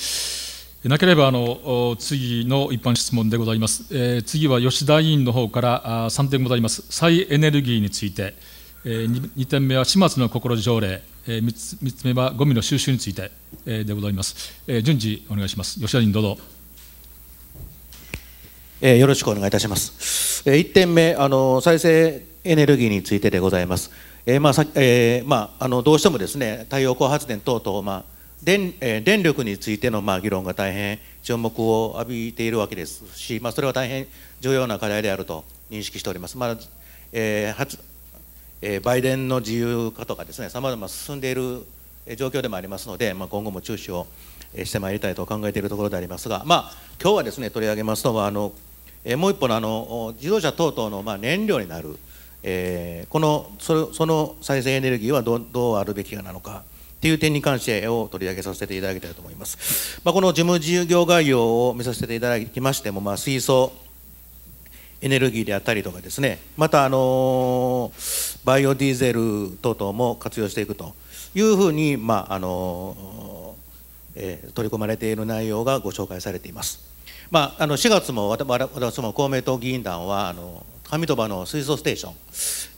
A: なければあの次の一般質問でございます。えー、次は吉田委員の方からあ3点ございます。再エネルギーについて、えー、2, 点目は始末の心条例、えー3つ、3, つ目はゴミの収集について、えー、でございます、えー。順次お願いし
I: ます。吉田委員どうぞ。えー、よろしくお願いいたします。えー、1点目あの、再生エネルギーについてでございます。えーまあさえーまあ、あのどうしてもです、ね、太陽光発電等々、まあ電,、えー、電力についてのまあ議論が大変注目を浴びているわけですし、まあ、それは大変重要な課題であると認識しております。まあえー発えー、バイデンの自由化とかですねさまざま進んでいる状況でもありますので、まあ、今後も注視をしてまいりたいと考えているところでありますが、まあ、今日はですね取り上げますのはあの、えー、もう一歩のあの自動車等々のまあ燃料になる、えー、このそその再生エネルギーはどどうあるべきなのか。っていう点に関してを取り上げさせていただきたいと思います。まあ、この事務事業概要を見させていただきましても、まあ、水素エネルギーであったりとかですね、また、あのバイオディーゼル等々も活用していくというふうに、まああのえー、取り込まれている内容がご紹介されています。まあ、あの4月も私も公明党議員団はあの上鳥羽の水素ステーション、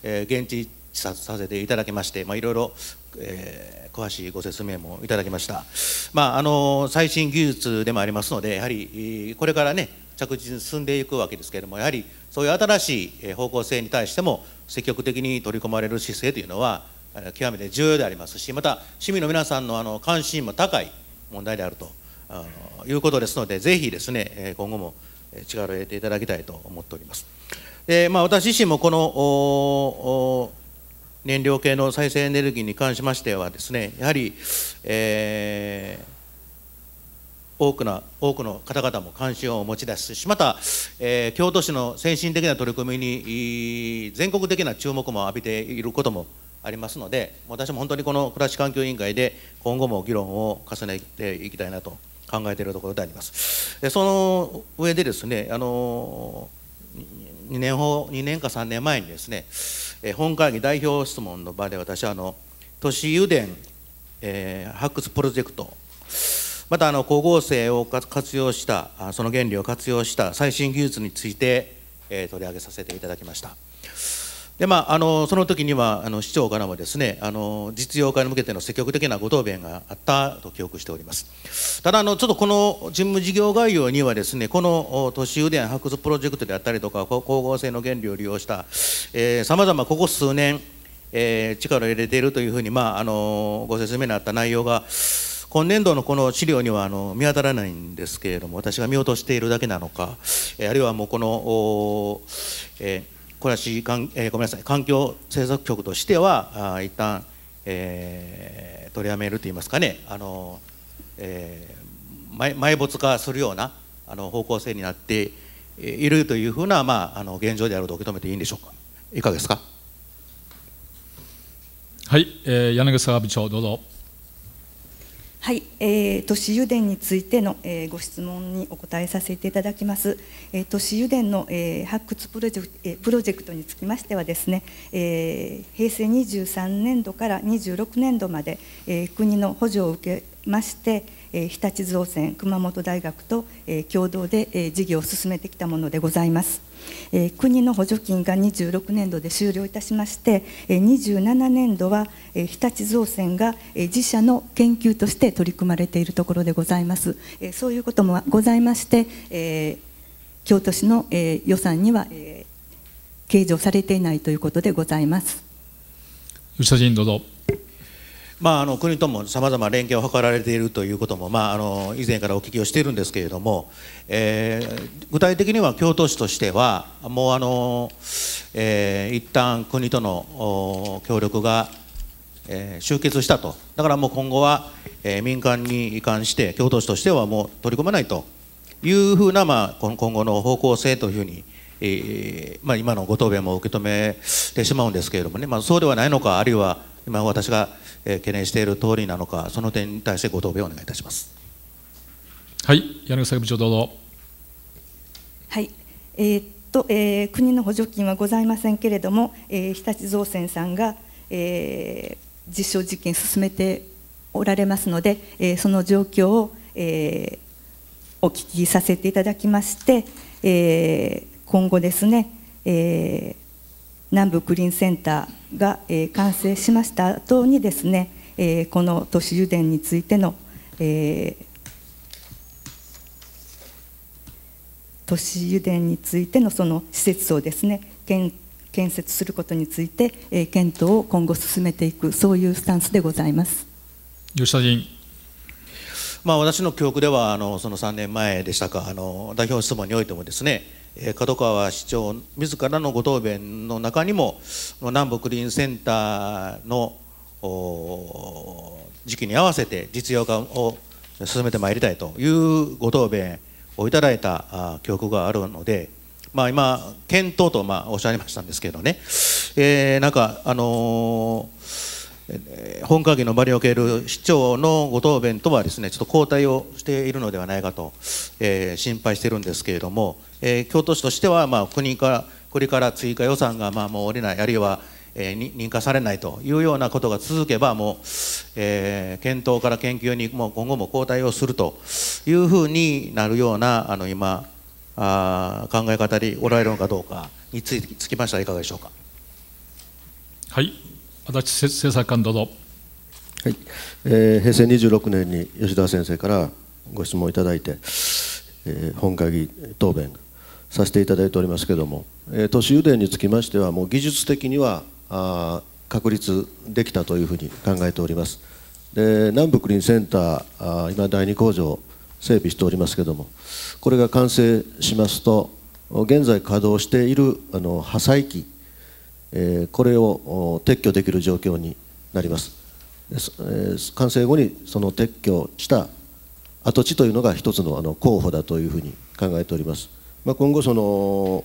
I: えー、現地視察させていただきまして、まあ、いろいろ、えー、詳しいご説明もいただきました、まあ、あの最新技術でもありますのでやはりこれからね着実に進んでいくわけですけれどもやはりそういう新しい方向性に対しても積極的に取り込まれる姿勢というのは極めて重要でありますしまた市民の皆さんのあの関心も高い問題であるとあのいうことですのでぜひですね今後も力を入れていただきたいと思っております。でまあ、私自身もこの燃料系の再生エネルギーに関しましてはですねやはり、えー、多くの多くの方々も関心をお持ちですしまた、えー、京都市の先進的な取り組みに全国的な注目も浴びていることもありますので私も本当にこの暮らし環境委員会で今後も議論を重ねていきたいなと考えているところであります。でその上でですねあの2年ほ2年か3年前にですねえ本会議代表質問の場で私はあの都市油田、えー、発掘プロジェクトまたあの光合成を活用したその原理を活用した最新技術について、えー、取り上げさせていただきました。でまあ、あのその時にはあの市長からもですねあの実用化に向けての積極的なご答弁があったと記憶しておりますただあのちょっとこの事務事業概要にはですねこの都市油田発掘プロジェクトであったりとか光合成の原理を利用したさまざまここ数年、えー、力を入れているというふうに、まあ、あのご説明のあった内容が今年度のこの資料にはあの見当たらないんですけれども私が見落としているだけなのかあるいはもうこの、えー暮らしかん、えー、ごめんなさい環境政策局としてはあ一旦、えー、取りやめると言いますかねあの、えー、埋埋没化するようなあの方向性になっているというふうな、まあ、あの現状であると受け止めていいんでしょうかいかがですか
A: はい、えー、柳沢部長どうぞ。
F: はい、えー、都市油田についての、えー、ご質問にお答えさせていただきます。えー、都市油田の、えー、発掘プロジェクト、えー、プロジェクトにつきましてはですね、えー、平成23年度から26年度まで、えー、国の補助を受けまして、え日立造船熊本大学と、え共同で、え事業を進めてきたものでございます、え国の補助金が26年度で終了いたしまして、え27年度は、え日立造船が、え自社の研究として取り組まれているところでございます、えそういうこともございまして、え京都市の、え予算には、え計上されていないということでございます
A: 吉田陣どうぞ
I: まあ、あの国ともさまざま連携を図られているということも、まあ、あの以前からお聞きをしているんですけれども、えー、具体的には京都市としてはもうあの、えー、一旦国との協力が、えー、終結したとだからもう今後は、えー、民間に移管して京都市としてはもう取り込まないというふうな、まあ、今後の方向性というふうにえーまあ、今のご答弁も受け止めてしまうんですけれどもね、まあ、そうではないのかあるいは今私が懸念している通りなのか、その点に対してご答弁をお願いいたします。は
A: い、柳草部長どうぞ。
F: はい、えー、っと、えー、国の補助金はございませんけれども、えー、日立造船さんが、えー、実証実験進めておられますので、えー、その状況を、えー、お聞きさせていただきまして、えー、今後ですね、えー、南部クリーンセンターが、え完成しました後にですね、えこの都市油田についての、え都市油田についてのその施設をですね建建設することについて、え検討を今後進めていくそういうスタンスでございます
I: 吉田議員、まあ、私の記憶ではあのその3年前でしたかあの代表質問においてもですね角川市長自らのご答弁の中にも南北林センターの時期に合わせて実用化を進めてまいりたいというご答弁をいただいた記憶があるので、まあ、今検討とまあおっしゃいましたんですけどね、えー、なんかあのー本会議の場における市長のご答弁とはですねちょっと交代をしているのではないかと、えー、心配しているんですけれども、えー、京都市としては、まあ、国から国から追加予算がまあもう下りないあるいは、えー、認可されないというようなことが続けばもう、えー、検討から研究にもう今後も交代をするというふうになるようなあの今あ考え方におられるのかどうかにつきましてはいかがでしょうか。
A: はい足立政策官どうぞ、
G: はいえー、平成26年に吉田先生からご質問いただいて、えー、本会議答弁させていただいておりますけれども、えー、都市油田につきましてはもう技術的にはあ確立できたというふうに考えておりますで南部クリーンセンターあ今第2工場整備しておりますけれどもこれが完成しますと現在稼働しているあの破砕機えこれを撤去できる状況になります、完成後にその撤去した跡地というのが一つのあの候補だというふうに考えております、ま今後その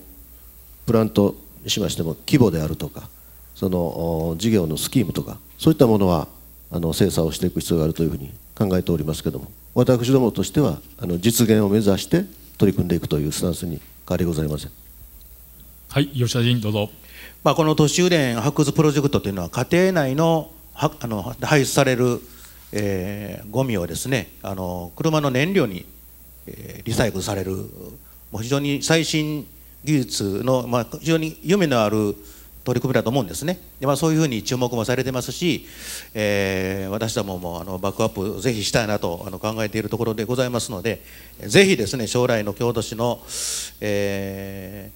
G: プラントにしましても規模であるとかその事業のスキームとかそういったものはあの精査をしていく必要があるというふうに考えておりますけども私どもとしてはあの実現を目指して取り組んでいくというスタンスに変わりございません
I: はい吉田議員どうぞまあ、この都市油田発掘プロジェクトというのは家庭内のはあの排出される、えー、ゴミをですねあの車の燃料に、えー、リサイクルされるもう非常に最新技術の、まあ、非常に夢のある取り組みだと思うんですねで、まあ、そういうふうに注目もされてますし、えー、私どももあのバックアップぜひしたいなとあの考えているところでございますのでぜひですね将来の京都市の、え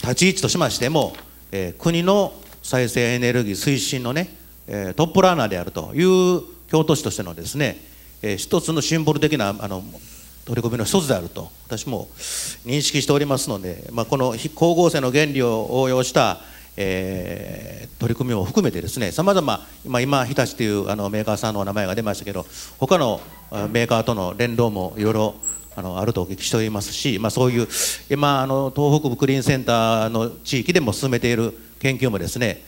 I: ー、立ち位置としましてもえー、国の再生エネルギー推進のね、えー、トップランナーであるという京都市としてのですね、えー、一つのシンボル的なあの取り組みの一つであると私も認識しておりますので、まあ、この光合成の原理を応用した、えー、取り組みも含めてですねさまざま今日立というあのメーカーさんのお名前が出ましたけど他のメーカーとの連動もいろいろあのあるとお聞きしておりますし、まあ、そういう今あの東北部クリーンセンターの地域でも進めている研究もですね、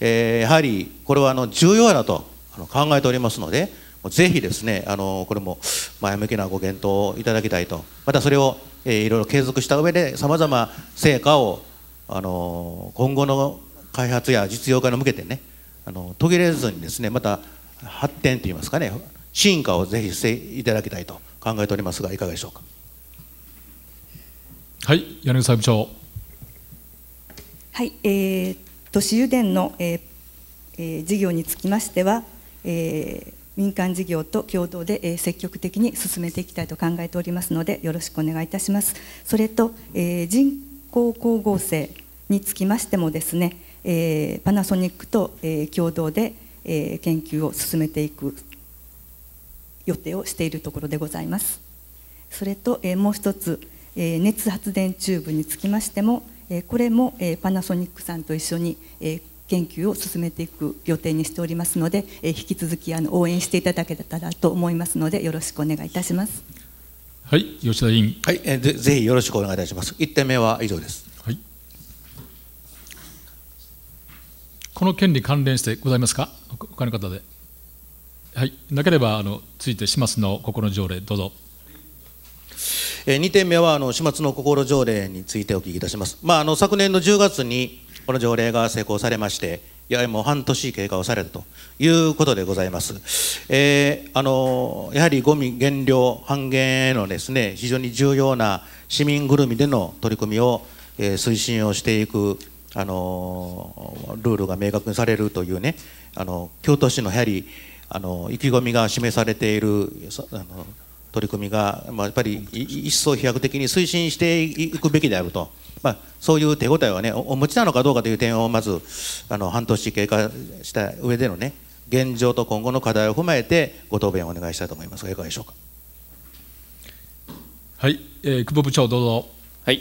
I: えー、やはりこれはあの重要だと考えておりますのでぜひですねあのこれも前向きなご検討をいただきたいとまたそれを、えー、いろいろ継続した上でさまざま成果をあの今後の開発や実用化に向けてねあの途切れずにですねまた発展といいますかね進化をぜひしていただきたいと考えておりますがいかがでしょうか
A: はい柳沢部長
F: はい、えー、都市油田の、えーえー、事業につきましては、えー、民間事業と共同で、えー、積極的に進めていきたいと考えておりますのでよろしくお願いいたしますそれと、えー、人口光合成につきましてもですね、えー、パナソニックと、えー、共同で、えー、研究を進めていく予定をしているところでございますそれと、えもう一つ、え熱発電チューブにつきましても、えこれも、えパナソニックさんと一緒に、え研究を進めていく予定にしておりますので、え引き続きあの応援していただけたらと思いますのでよろしくお願いいたします
I: はい吉田委員はい、えぜぜひよろしくお願いいたします一点目は以上ですはい
A: この件に関連してございますか他の方ではい、なければあのついて始末の心条例どうぞ。
I: えー、2点目はあの始末の心条例についてお聞きいたします。まああの昨年の10月にこの条例が施行されまして、いやもう半年経過をされるということでございます。えー、あのやはりゴミ減量半減へのですね非常に重要な市民ぐるみでの取り組みを、えー、推進をしていくあのルールが明確にされるというねあの京都市のやはりあの意気込みが示されているあの取り組みが、まあ、やっぱり一層飛躍的に推進していくべきであると、まあ、そういう手応えは、ね、お持ちなのかどうかという点をまずあの半年経過した上でのね現状と今後の課題を踏まえてご答弁をお願いしたいと思いますがいかがでしょうか。
C: はい、えー、久保部長どうぞ。はい。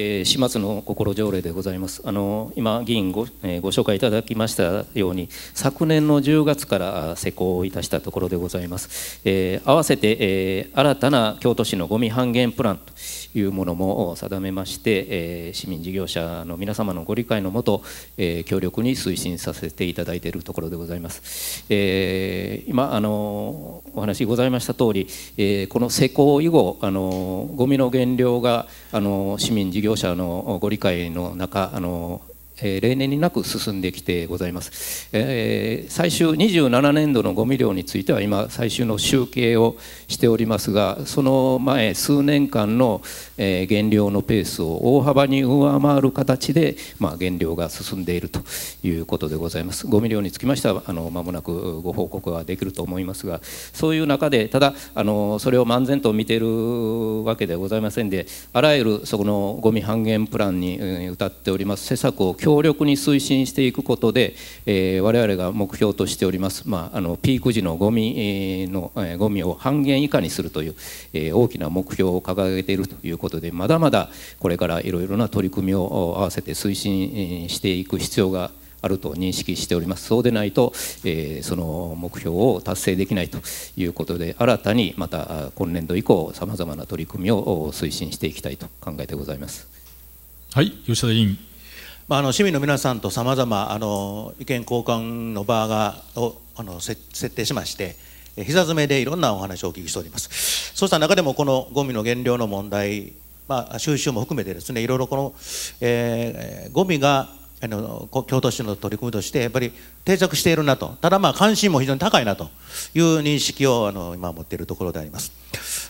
C: えー、始末の心条例でございますあの今議員ご,、えー、ご紹介いただきましたように昨年の10月から施行いたしたところでございます、えー、合わせて、え新たな京都市のごみ半減プランというものも定めまして、え市民事業者の皆様のご理解のもと、え強力に推進させていただいているところでございます、え今あのお話ございました通り、えー、この施工以後あのゴミの減量があの市民事業者のご理解の中あのえ例年になく進んできてございます、えー、最終27年度のごみ量については今最終の集計をしておりますがその前数年間の、え減量のペースを大幅に上回る形で、まあ、減量が進んでいるということでございますごみ量につきましてはあのもなくご報告はできると思いますがそういう中でただあのそれを漫然と見ているわけではございませんであらゆるそこのごみ半減プランに、うん、歌っております施策を強強力に推進していくことで、えー、我々が目標としております、まあ、あのピーク時のゴミの、えー、ゴミを半減以下にするという、えー、大きな目標を掲げているということでまだまだこれからいろいろな取り組みを合わせて推進していく必要があると認識しておりますそうでないと、えー、その目標を達成できないということで新たにまた今年度以降さまざまな取り組みを推進していきたいと考えてございますはい吉田委員
I: まあ、あの市民の皆さんとさまざま意見交換の場がをあの設定しまして、膝詰めでいろんなお話をお聞きしております。そうした中でもこのゴミの減量の問題、まあ、収集も含めてですね、いろいろこの、えー、ゴミがあの京都市の取り組みとしてやっぱり定着しているなと、ただまあ関心も非常に高いなという認識をあの今持っているところであります。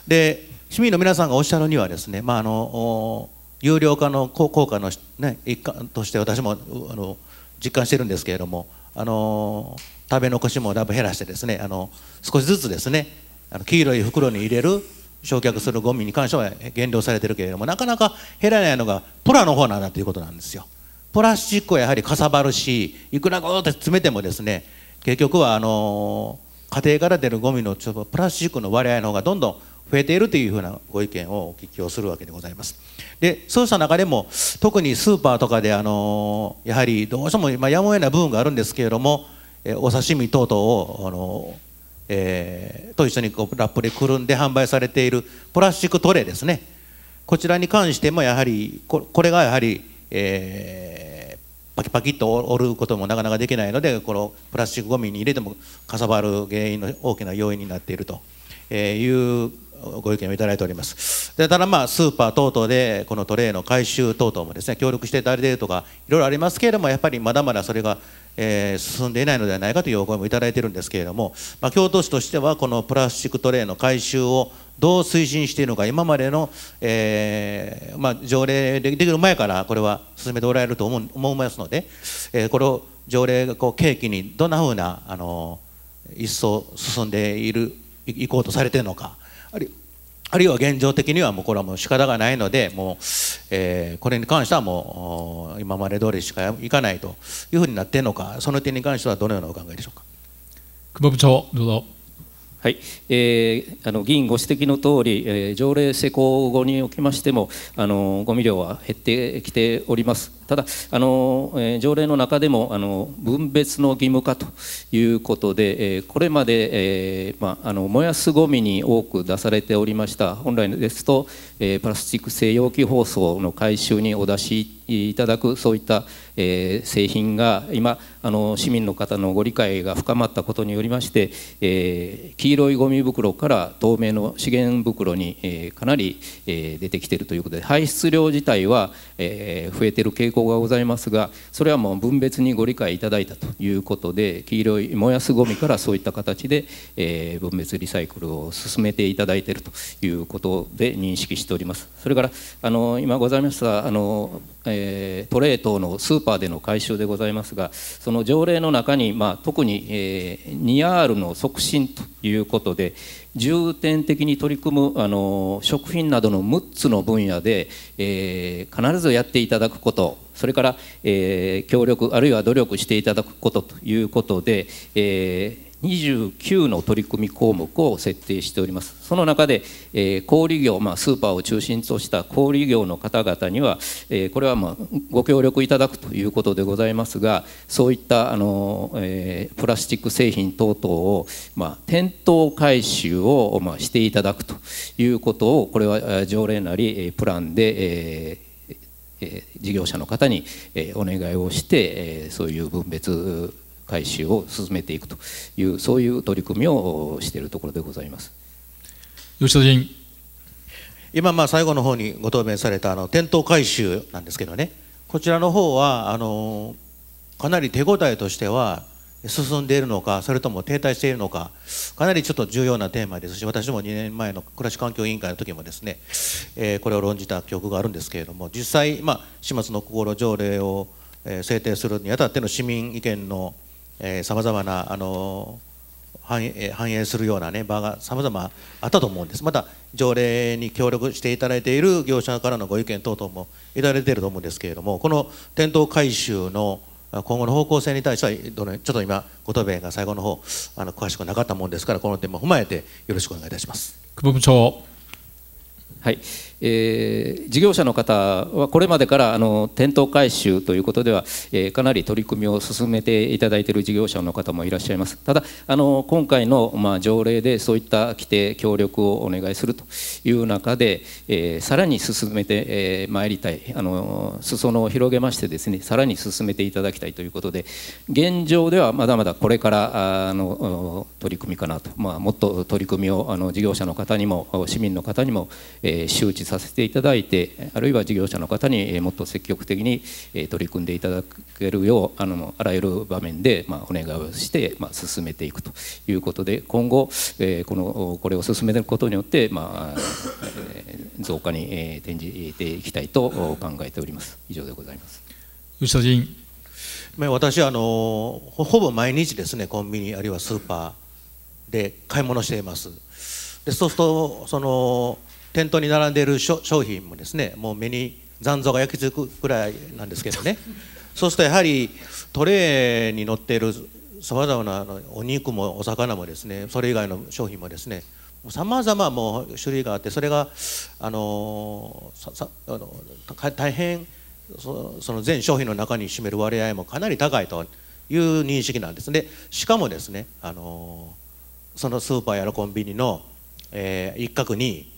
I: で、市民の皆さんがおっしゃるにはですね、まああの有料化の効果の、ね、一環として私もあの実感してるんですけれどもあの食べ残しもだいぶ減らしてですねあの少しずつですねあの黄色い袋に入れる焼却するゴミに関しては減量されてるけれどもなかなか減らないのがプラの方なんだということなんですよ。プラスチックはやはりかさばるしいくらゴって詰めてもですね結局はあの家庭から出るゴミのプラスチックの割合の方がどんどん増えているというふうなご意見をお聞きをするわけでございます。でそうした中でも特にスーパーとかであのやはりどうしても今やむを得ない部分があるんですけれどもお刺身等々をあの、えー、と一緒にこうラップでくるんで販売されているプラスチックトレーですねこちらに関してもやはりこれがやはり、えー、パキパキっと折ることもなかなかできないのでこのプラスチックごみに入れてもかさばる原因の大きな要因になっているというご意見をいただいておりますでただまあスーパー等々でこのトレイの回収等々もですね協力していただいているとかいろいろありますけれどもやっぱりまだまだそれが、えー、進んでいないのではないかというお声もいただいているんですけれども、まあ、京都市としてはこのプラスチックトレイの回収をどう推進しているのか今までの、えーまあ、条例できる前からこれは進めておられると思う思いますので、えー、これを条例がこう契機にどんなふうなあの一層進んでいるいこうとされているのか。あるあるいは現状的にはもうこれはもう仕方がないのでもう、えー、これに関してはもう今まで通りしかいかないというふうになっているのかその点に関してはどのようなお考えでしょうか。
A: 保部長どうぞ
I: はい、えー、あの議員ご指摘のとおり、えー、条例施行
C: 後におきましてもあのごみ量は減ってきておりますただあの、えー、条例の中でもあの分別の義務化ということで、えー、これまで、えーまあ、あの燃やすごみに多く出されておりました本来ですと、えー、プラスチック製容器包装の回収にお出しいただくそういった、え製品が今あの市民の方のご理解が深まったことによりまして、え黄色いゴミ袋から透明の資源袋に、えかなり、え出てきているということで排出量自体は、え増えている傾向がございますがそれはもう分別にご理解いただいたということで黄色い燃やすゴミからそういった形で、え分別リサイクルを進めていただいているということで認識しております。それからあの今ございましたあの、えーえー、トレー等のスーパーでの回収でございますがその条例の中に、まあ、特に、えー、2R の促進ということで重点的に取り組むあの食品などの6つの分野で、えー、必ずやっていただくことそれから、えー、協力あるいは努力していただくことということで、えー、29の取り組み項目を設定しておりますその中で、えー、小売業、まあ、スーパーを中心とした小売業の方々には、えー、これはまあご協力いただくということでございますがそういったあの、えー、プラスチック製品等々を、まあ、店頭回収を、まあ、していただくということをこれは条例なりプランで、えー事業者の方にお願いをしてそういう分別改修を進めていくというそういう取
I: り組みをしているところでございます吉田員今まあ最後の方にご答弁されたあの店頭改修なんですけどねこちらの方はあのかなり手応えとしては進んでいるのかそれとも停滞しているのかかなりちょっと重要なテーマですし私も2年前の暮らし環境委員会の時もですね、えー、これを論じた記憶があるんですけれども実際、まあ、始末の心条例を、え制定するにあたっての市民意見のさまざまなあの反映反映するような、ね、場がさまざまあったと思うんです、また条例に協力していただいている業者からのご意見等々もいただいていると思うんですけれども、この店頭回収の今後の方向性に対してはどのちょっと今ご答弁が最後の方あの詳しくなかったもんですからこの点も踏まえてよろしくお願いいたします
C: 久
A: 保部長
I: はい
C: えー、事業者の方はこれまでからあの店頭回収ということでは、えー、かなり取り組みを進めていただいている事業者の方もいらっしゃいますただあの今回の、まあ、条例でそういった規定協力をお願いするという中で、えー、さらに進めて、えー、参りたいあの裾野を広げましてですねさらに進めていただきたいということで現状ではまだまだこれからあの取り組みかなと、まあ、もっと取り組みをあの事業者の方にも市民の方にも、えー、周知させていただいてあるいは事業者の方にもっと積極的に取り組んでいただけるようあのあらゆる場面で、まお願いをして、ま進めていくということで今後、えこのこれを進めることによって、まあ、増加に、え転じていきたいと考えております以上でございます
I: 吉田陣私あのほほぼ毎日ですねコンビニあるいはスーパーで買い物していますでそうするとその店頭に並んでいる商品もですねもう目に残像が焼き付くくらいなんですけどね そうするとやはりトレーに乗っているさまざまなお肉もお魚もですねそれ以外の商品もですねさまざまも種類があってそれがあの大変その全商品の中に占める割合もかなり高いという認識なんですねしかもですねあのそのスーパーやコンビニの、えー、一角に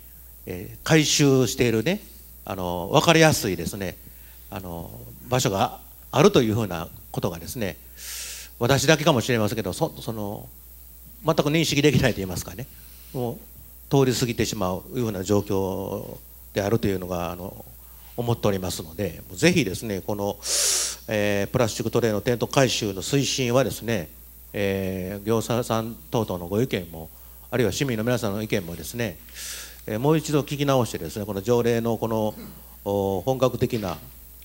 I: えー、改しているねあの分かりやすいですねあの場所があるというふうなことがですね私だけかもしれませんけどそその全く認識できないと言いますかねもう通り過ぎてしまうよううな状況であるというのがあの思っておりますのでぜひですねこの、えー、プラスチックトレーのテント回収の推進はですね、えー、業者さん等々のご意見もあるいは市民の皆さんの意見もですねえもう一度聞き直してですねこの条例のこの本格的な、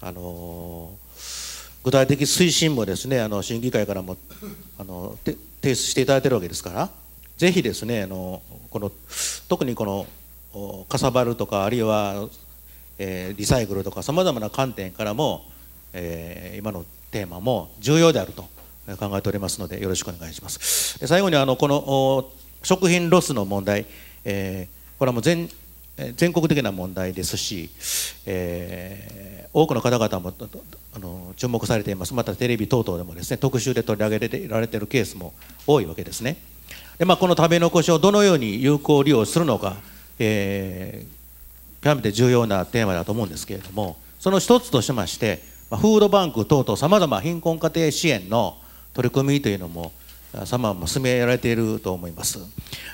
I: あの具体的推進もですねあの審議会からも、あの提出していただいているわけですからぜひですねあのこの特にこのかさばるとかあるいは、えー、リサイクルとかさまざまな観点からも、えー、今のテーマも重要であると考えておりますのでよろしくお願いします。最後にあのこの食品ロスの問題、えーこれはもう全全国的な問題ですし、えー、多くの方々もあの注目されていますまたテレビ等々でもですね特集で取り上げられているケースも多いわけですねで、まあ、この食べ残しをどのように有効利用するのか、えー、極めて重要なテーマだと思うんですけれどもその一つとしまして、まフードバンク等々さまざま貧困家庭支援の取り組みというのも様も進められていると思います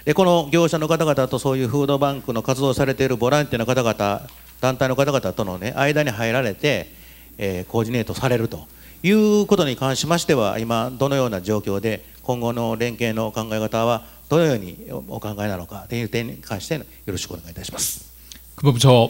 I: でこの業者の方々とそういうフードバンクの活動されているボランティアの方々団体の方々との、ね、間に入られて、えー、コーディネートされるということに関しましては今どのような状況で今後の連携の考え方はどのようにお考えなのかという点に関してよろしくお願いいたします。
C: 久保部長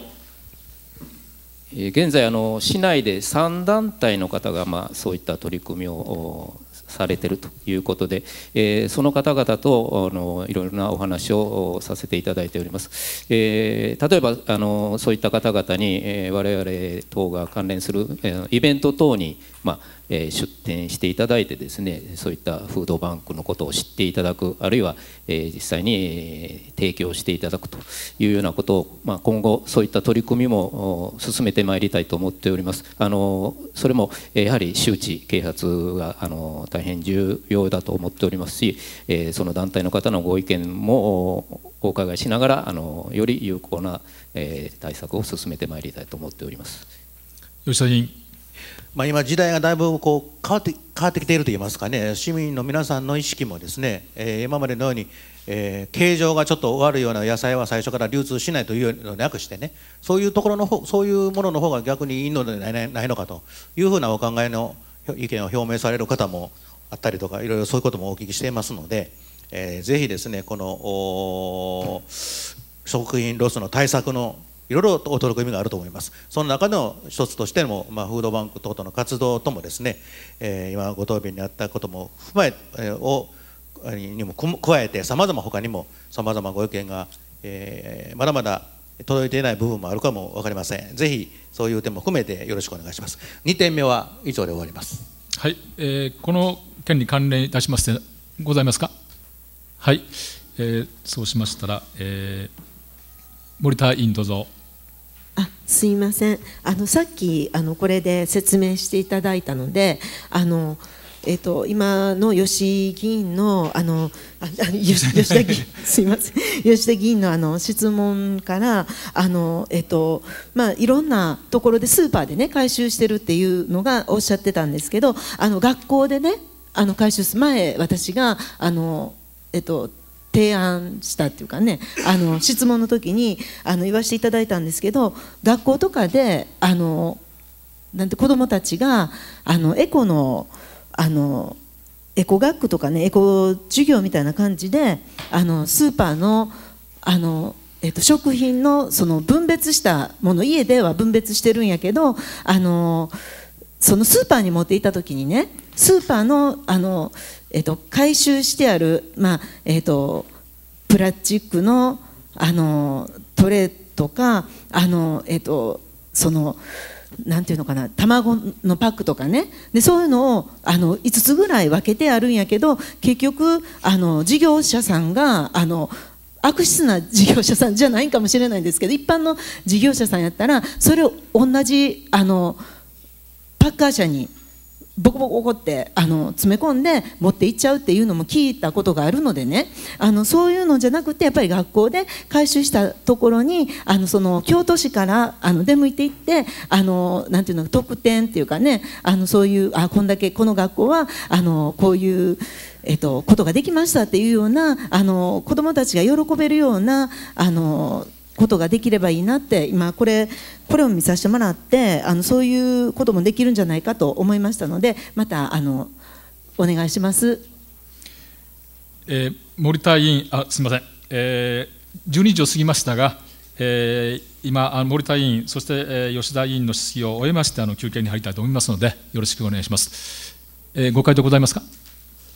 C: 現在あの市内で3団体の方がまあそういった取り組みをされてるということで、えー、その方々とあのいろいろなお話をさせていただいております、えー、例えばあのそういった方々に、えー、我々等が関連する、えー、イベント等に、まあえ出展していただいてですねそういったフードバンクのことを知っていただくあるいは、え実際に、提供していただくというようなことを、まあ、今後そういった取り組みも進めてまいりたいと思っておりますあのそれも、えやはり周知啓発があの大大変重要だと思っておりますし、えー、その団体の方のご意見もお伺いしながらあのより有効な、えー、対策を進めてまいりたいと思っております
I: 吉田委員、まあ、今、時代がだいぶこう変わって変わってきているといいますかね市民の皆さんの意識もですね、えー、今までのようにえー、形状がちょっと悪いような野菜は最初から流通しないというのをなくしてねそういうところの方そういうものの方が逆にいいのではないのかというふうなお考えの意見を表明される方もあったりとかいろいろそういうこともお聞きしていますので、えー、ぜひですねこの食品ロスの対策のいろいろとお取り組みがあると思いますその中の一つとしても、まあ、フードバンク等々の活動ともですね、えー、今ご答弁にあったことも踏まえ、えー、をにも加えてさまざま他にもさまざまご意見が、えー、まだまだ届いていない部分もあるかも分かりませんぜひそういう点も含めてよろしくお願いします2点目は以上で終わります
A: はい、えー、この件に関連いたしましてございますか。はい、えー、そうしましたら、えー、森田委員どうぞ。
J: あすいませんあのさっきあのこれで説明していただいたのであの、えーと、今の吉井議員のあのあ吉田議員 すいません吉田議員のあの質問からあの、えーとまあ、いろんなところでスーパーで、ね、回収してるっていうのがおっしゃってたんですけどあの学校でねあの回収する前私があの、えっと、提案したっていうかねあの 質問の時にあの言わせていただいたんですけど学校とかであのなんて子どもたちがあのエコのあのエコ学区とかねエコ授業みたいな感じであのスーパーのあのえっと、食品のその分別したもの家では分別してるんやけどあのそのスーパーに持っていた時にねスーパーのあの、えーと、回収してある、まあえーと、プラスチックのあのトレーとかあの、えーと、とそのなんていうのかな卵のパックとかねでそういうのをあの5つぐらい分けてあるんやけど結局あの事業者さんがあの悪質な事業者さんじゃないかもしれないんですけど一般の事業者さんやったらそれを同じあのパッカー社にボコボコ怒ってあの詰め込んで持っていっちゃうっていうのも聞いたことがあるのでねあのそういうのじゃなくてやっぱり学校で回収したところにあのその京都市からあの出向いていってあのなていうの特典っていうかねあのそういうあこんだけこの学校はあのこういう。えっと、ことができましたっていうようなあの子どもたちが喜べるようなあのことができればいいなって今これこれを見させてもらってあのそういうこともできるんじゃないかと思いましたのでまたあのお願いします、
A: えー、森田委員あすみません、えー、12時を過ぎましたが、えー、今森田委員そして、えー、吉田委員の質疑を終えましてあの休憩に入りたいと思いますのでよろしくお願いします、えー、ご回答ございますか、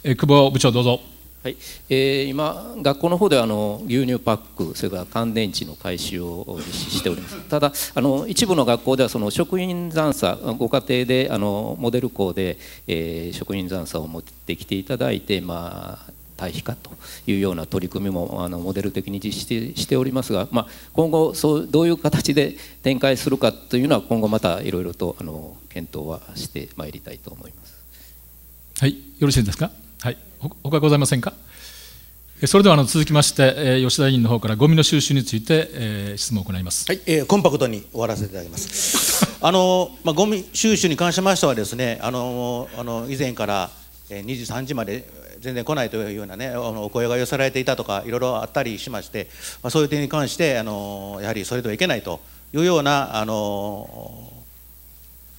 A: えー、久保部長どうぞ
C: はいえー、今、学校の方であの牛乳パック、それから乾電池の回収を実施しております、ただあの、一部の学校ではその職員残差、ご家庭であのモデル校で、えー、職員残差を持ってきていただいて、まあ、対比化というような取り組みもあのモデル的に実施しておりますが、まあ、今後そうどういう形で展開するかというのは今後またいろいろとあの検討はしてまいりたいと思います。
A: はい、よろしいですかはい、他ございませんかそれではあの続きまして、え吉田委員の方からゴミの収集について、えー、質問を行います。
I: はい、えー、コンパクトに終わらせていただきます。あのまあゴミ収集に関しましてはですね、あのあの以前から2時3時まで全然来ないというようなねお声が寄せられていたとかいろいろあったりしまして、まあそういう点に関してあのやはりそれではいけないというようなあの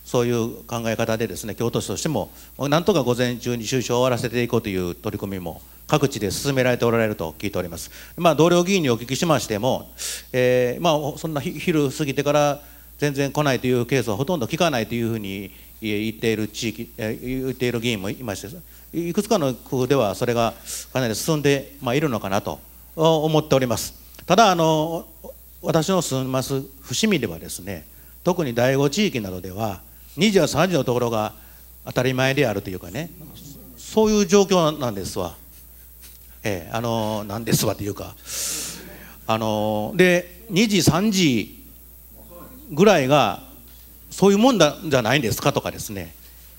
I: そういう考え方でですね京都市としても何とか午前中に収支を終わらせていこうという取り組みも各地で進められておられると聞いております、まあ、同僚議員にお聞きしましても、えー、まあ、そんな昼過ぎてから全然来ないというケースはほとんど聞かないというふうに言っている地域え言っている議員もいましていくつかの工夫ではそれがかなり進んで、まあ、いるのかなと思っておりますただあの私の住みます伏見ではですね特に第5地域などでは2時や3時のところが当たり前であるというかねそういう状況なんですわ、ええ、あのなんですわというかあので2時3時ぐらいがそういうもんだじゃないんですかとかですね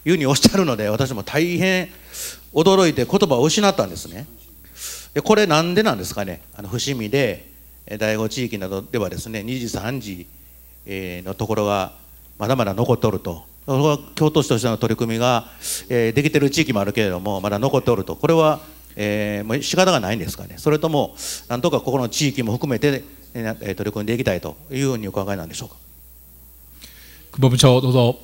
I: いうにおっしゃるので私も大変驚いて言葉を失ったんですねでこれなんでなんですかねあの伏見で第五地域などではですね2時3時のところがまだまだ残っとるとそれは京都市としての取り組みが、えー、できている地域もあるけれどもまだ残っておるとこれは、えー、もう仕方がないんですかねそれともなんとかここの地域も含めて、えー、取り組んでいきたいというふうにお考えなんでしょうか
C: 久保部長どうぞ。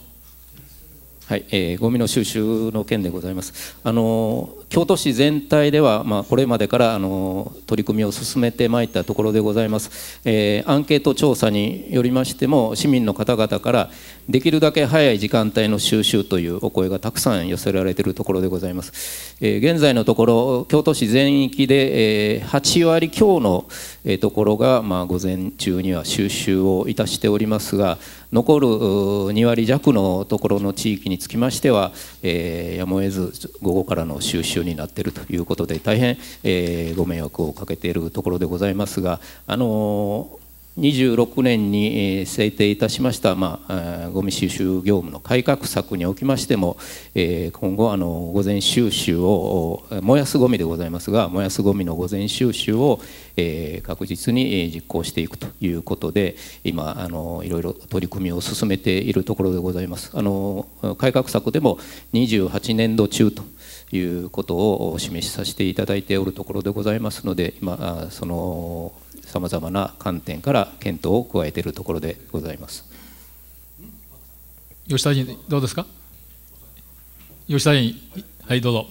C: はい、えー、ゴミの収集の件でございます。あの京都市全体ではまあ、これまでからあの取り組みを進めてまいったところでございます、えー、アンケート調査によりましても市民の方々からできるだけ早い時間帯の収集というお声がたくさん寄せられているところでございます。えー、現在のところ京都市全域で、え8割強の、ところが、まあ、午前中には収集をいたしておりますが残る2割弱のところの地域につきましては、えー、やむを得ず午後からの収集になっているということで大変、えー、ご迷惑をかけているところでございますが、あのー26年に制定いたしました、まあ、ゴミ収集業務の改革策におきましても、今後あの午前収集を燃やすゴミでございますが燃やすゴミの午前収集を、確実に実行していくということで今あのいろいろ取り組みを進めているところでございます。あの改革策でも28年度中ということを示しさせていただいておるところでございますので今そのさまざまな観点から検討を加えているところでご
I: ざいます
A: 吉田大員、どうですか
I: 吉田大員、はい、どうぞ。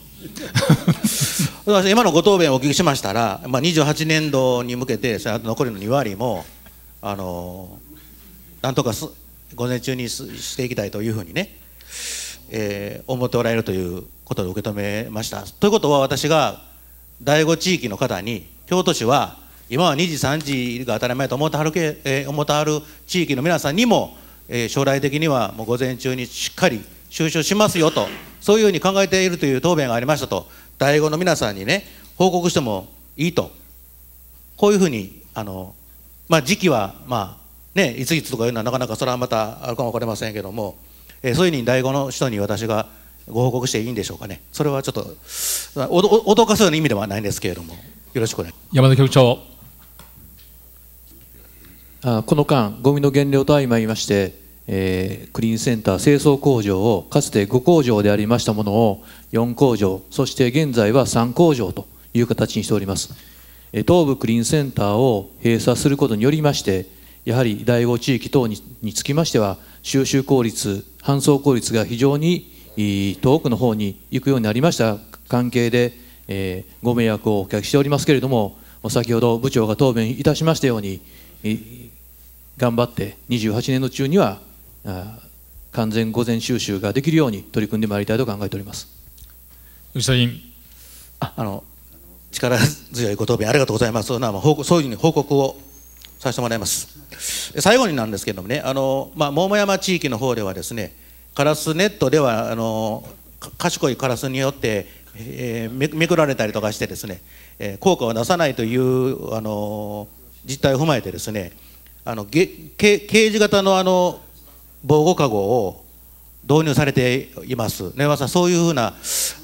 I: 今のご答弁をお聞きしましたら、まあ、28年度に向けて、あ残りの2割も、あのなんとかす午前中にすしていきたいというふうにね、えー、思っておられるということで受け止めました。ということは、私が第5地域の方に、京都市は今は2時3時が当たり前と思ってはるけ、え思ってはる地域の皆さんにも、え将来的にはもう午前中にしっかり収集しますよとそういうふうに考えているという答弁がありましたと第5の皆さんにね報告してもいいとこういうふうにあの、まあ、時期はまあねいついつとかいうのはなかなかそれはまたあるかも分かりませんけども、えそういうふうに第5の人に私がご報告していいんでしょうかねそれはちょっと脅かすような意味ではないんですけれどもよろしくお願いし
A: ます山田局長
K: あこの間、ゴミの減量と相まりまして、えー、クリーンセンター清掃工場をかつて5工場でありましたものを4工場、そして現在は3工場という形にしております。東部クリーンセンターを閉鎖することによりまして、やはり第5地域等につきましては、収集効率、搬送効率が非常に遠くの方に行くようになりました関係で、えー、ご迷惑をおかけしておりますけれども、先ほど部長が答弁いたしましたように、頑張って28年の中には完全午前収集ができるように取り組んでまいりたいと考
I: えております吉田委員あの力強いご答弁ありがとうございますそういうふうに報告をさせてもらいます最後になんですけれどもねあの、まあ、桃山地域の方ではですねカラスネットではあの賢いカラスによってえー、めくられたりとかしてですね、えー、効果を出さないというあの実態を踏まえてですねあのげけ刑事型のあの防護籠を導入されています、ね、さんそういうふうな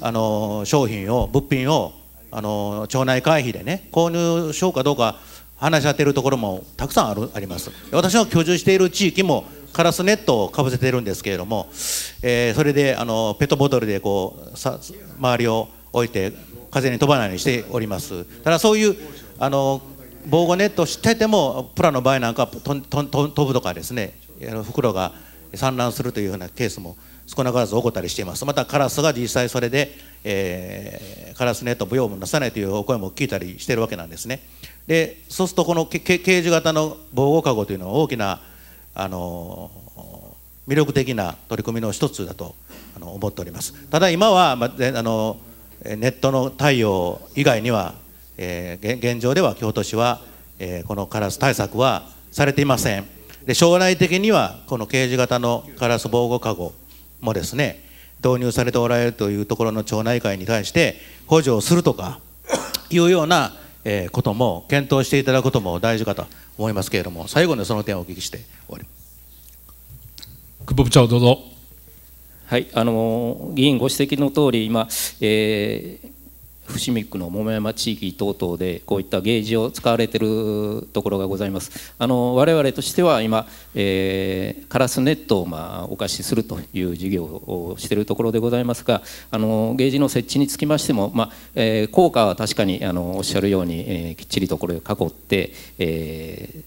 I: あの商品を、物品をあの町内会費でね、購入しようかどうか話し合っているところもたくさんあるあります。私の居住している地域もカラスネットをかぶせているんですけれども、えー、それであのペットボトルでこうさ周りを置いて風に飛ばないようにしております。ただそういうあの防護ネットをしててもプラの場合なんか飛ぶとかですね袋が散乱するというようなケースも少なからず起こったりしていますまたカラスが実際それで、えー、カラスネットを要分なさないというお声も聞いたりしてるわけなんですねでそうするとこのケージ型の防護カゴというのは大きなあの魅力的な取り組みの一つだと思っておりますただ今は、まあのネットの対応以外にはえー、現状では京都市は、えー、このカラス対策はされていませんで将来的にはこのケージ型のカラス防護かごもですね導入されておられるというところの町内会に対して補助をするとか いうような、えー、ことも検討していただくことも大事かと思いますけれども最後にその点をお聞きして終わり久保部長どうぞはいあの議員ご指
C: 摘の通り今、えー伏見区の桃山地域等々でこういったゲージを使われてるところがございますあの我々としては今、えー、カラスネットをまあお貸しするという事業をしているところでございますがあのゲージの設置につきましても、まあえー、効果は確かにあのおっしゃるように、えー、きっちりとこれを囲って、え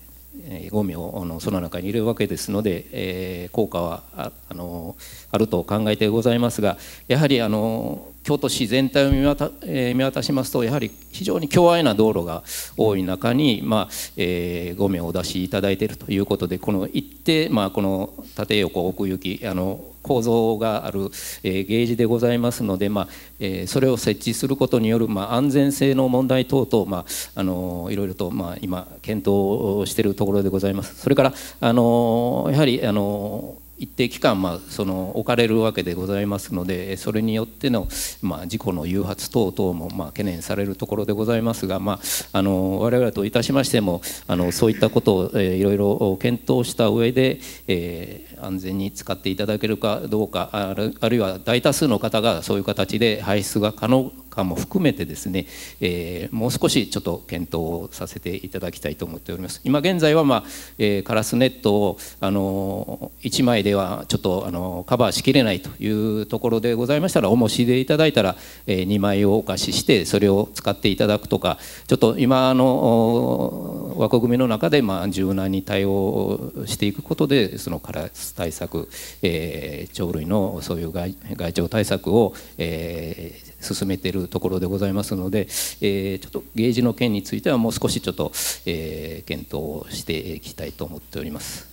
C: ー、ゴミをあのその中にいるわけですので、えー、効果はああのあると考えてございますがやはりあの京都市全体を見渡,、えー、見渡しますとやはり非常に狭隘な道路が多い中に、まあえー、5名をお出しいただいているということでこの一手、まあ、この縦横奥行きあの構造がある、えー、ゲージでございますので、まあえー、それを設置することによる、まあ、安全性の問題等々、まあ、あのいろいろと、まあ、今検討しているところでございます。それから、あのやはり、あの一定期間、まあ、その置かれるわけでございますのでそれによっての、まあ、事故の誘発等々も、まあ、懸念されるところでございますが、まあ、あの我々といたしましてもあのそういったことを、えいろいろ検討した上で、え安全に使っていただけるかどうかあるいは大多数の方がそういう形で排出が可能かも含めてですね、えー、もう少しちょっと検討をさせていただきたいと思っております今現在は、まあえー、カラスネットを、あのー、1枚ではちょっと、あのー、カバーしきれないというところでございましたらお申し出いただいたら、えー、2枚をお貸ししてそれを使っていただくとかちょっと今の枠組みの中で、まあ、柔軟に対応していくことでそのカラス対策、えー、鳥類のそういう害害鳥対策を、えー、進めてるところでございますので、えー、ちょっとゲージの件についてはもう少しちょっと、えー、検討していきたいと思っております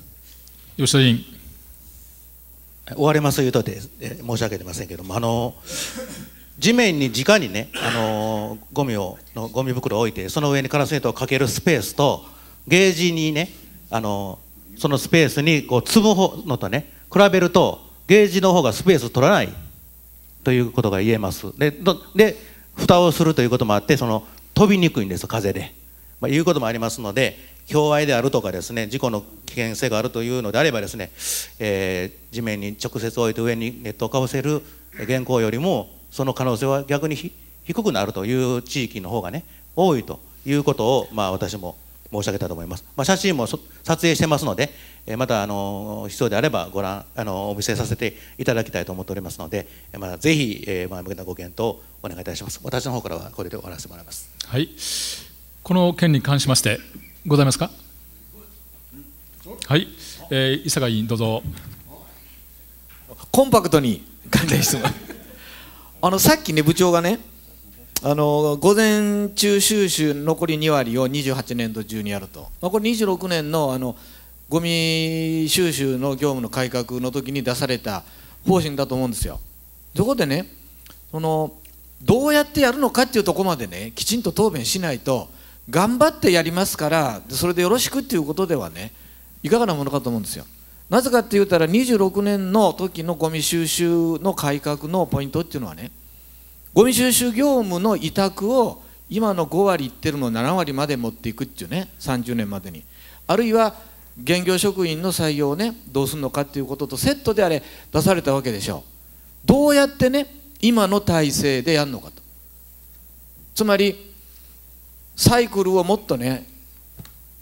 I: 吉田委員終われます言うとで申し訳ありませんけどもあの地面に直にねあのゴミをのゴミ袋を置いてその上にカラスネットをかけるスペースとゲージにねあのそのスペースにこう積むのとね比べるとゲージの方がスペース取らないということが言えますでで蓋をするということもあってその飛びにくいんです風で、まあ、いうこともありますので境愛であるとかですね事故の危険性があるというのであればですね、えー、地面に直接置いて上にネットをかぶせる原稿よりもその可能性は逆に低くなるという地域の方がね多いということを、まあ、私も申し上げたと思います、まあ、写真も撮影してますのでまたあの必要であればご覧あのお見せさせていただきたいと思っておりますので、まあ、ぜひ、え前向きなご検討をお願いいたします私の方からはこれで終わらせてもらいます、
A: はい、この件に関しましてございますかはい、
I: え
L: ー、伊坂委員どうぞコンパクトに関連質問あのさっきね部長がねあの午前中収集残り2割を28年度中にやると、まあ、これ26年のあのゴミ収集の業務の改革の時に出された方針だと思うんですよ。そこでねそのどうやってやるのかっていうとこまでねきちんと答弁しないと頑張ってやりますからそれでよろしくっていうことではねいかがなものかと思うんですよ。なぜかって言うたら26年の時のゴミ収集の改革のポイントっていうのはねゴミ収集業務の委託を今の5割いってるの7割まで持っていくっていうね30年までにあるいは現業職員の採用をねどうするのかっていうこととセットであれ出されたわけでしょうどうやってね今の体制でやるのかとつまりサイクルをもっとね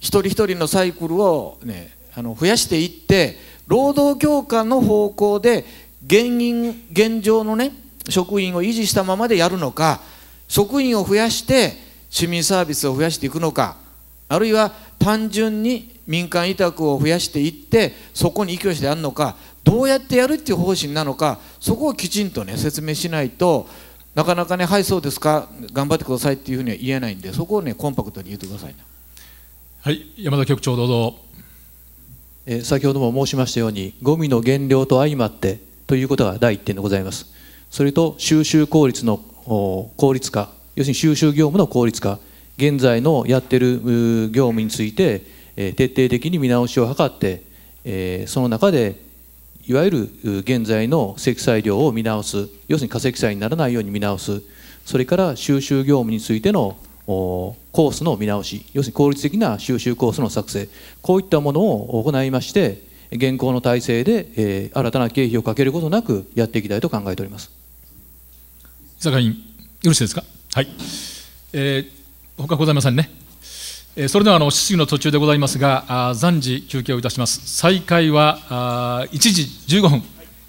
L: 一人一人のサイクルをねあの増やしていって労働強化の方向で現員現状のね職員を維持したままでやるのか職員を増やして市民サービスを増やしていくのかあるいは単純に民間委託を増やしていってそこに依拠してやるのかどうやってやるっていう方針なのかそこをきちんとね説明しないとなかなかねはいそうですか頑張ってくださいっていうふうには言えないんでそこをねコンパクトに言ってください、ね、
K: はい山田局長どうぞえ先ほども申しましたようにゴミの減量と相まってということが第1点でございますそれと収集効率の効率化要するに収集業務の効率化現在のやってる業務についてえ徹底的に見直しを図って、えその中でいわゆる現在の積載量を見直す要するに化石債にならないように見直すそれから収集業務についてのコースの見直し要するに効率的な収集コースの作成こういったものを行いまして現行の体制で、え新たな経費をかけることなくやっていきたいと考えております
A: 坂井委員よろしいですかはい、えー、他ございませんねそれではあの質疑の途中でございますが、暫時休憩をいたします。再開は1時15分、1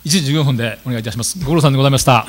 A: 時15分でお願いいたします。苦労さんでございました。